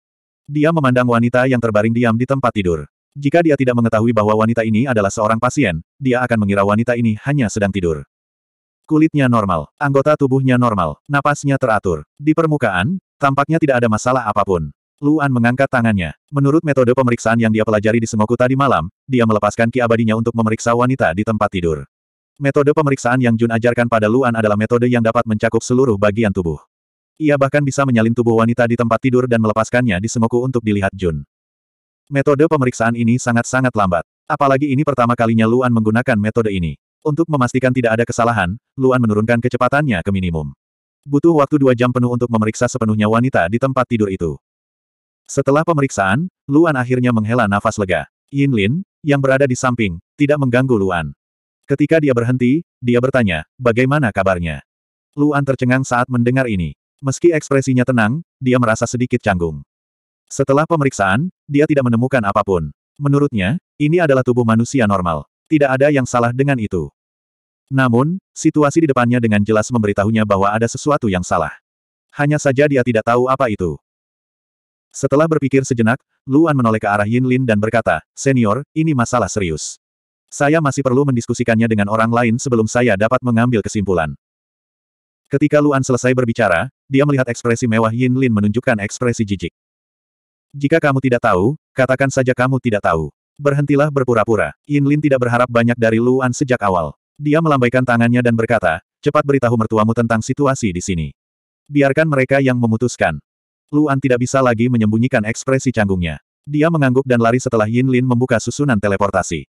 Dia memandang wanita yang terbaring diam di tempat tidur. Jika dia tidak mengetahui bahwa wanita ini adalah seorang pasien, dia akan mengira wanita ini hanya sedang tidur. Kulitnya normal, anggota tubuhnya normal, napasnya teratur. Di permukaan, tampaknya tidak ada masalah apapun. Luan mengangkat tangannya. Menurut metode pemeriksaan yang dia pelajari di Sengoku tadi malam, dia melepaskan ki abadinya untuk memeriksa wanita di tempat tidur. Metode pemeriksaan yang Jun ajarkan pada Luan adalah metode yang dapat mencakup seluruh bagian tubuh. Ia bahkan bisa menyalin tubuh wanita di tempat tidur dan melepaskannya di semoku untuk dilihat Jun. Metode pemeriksaan ini sangat-sangat lambat. Apalagi ini pertama kalinya Luan menggunakan metode ini. Untuk memastikan tidak ada kesalahan, Luan menurunkan kecepatannya ke minimum. Butuh waktu dua jam penuh untuk memeriksa sepenuhnya wanita di tempat tidur itu. Setelah pemeriksaan, Luan akhirnya menghela nafas lega. Yin Lin, yang berada di samping, tidak mengganggu Luan. Ketika dia berhenti, dia bertanya, bagaimana kabarnya? Luan tercengang saat mendengar ini. Meski ekspresinya tenang, dia merasa sedikit canggung. Setelah pemeriksaan, dia tidak menemukan apapun. Menurutnya, ini adalah tubuh manusia normal. Tidak ada yang salah dengan itu. Namun, situasi di depannya dengan jelas memberitahunya bahwa ada sesuatu yang salah. Hanya saja dia tidak tahu apa itu. Setelah berpikir sejenak, Luan menoleh ke arah Yin Lin dan berkata, Senior, ini masalah serius. Saya masih perlu mendiskusikannya dengan orang lain sebelum saya dapat mengambil kesimpulan. Ketika Luan selesai berbicara, dia melihat ekspresi mewah Yin Lin menunjukkan ekspresi jijik. Jika kamu tidak tahu, katakan saja kamu tidak tahu. Berhentilah berpura-pura. Yin Lin tidak berharap banyak dari Luan sejak awal. Dia melambaikan tangannya dan berkata, cepat beritahu mertuamu tentang situasi di sini. Biarkan mereka yang memutuskan. Luan tidak bisa lagi menyembunyikan ekspresi canggungnya. Dia mengangguk dan lari setelah Yin Lin membuka susunan teleportasi.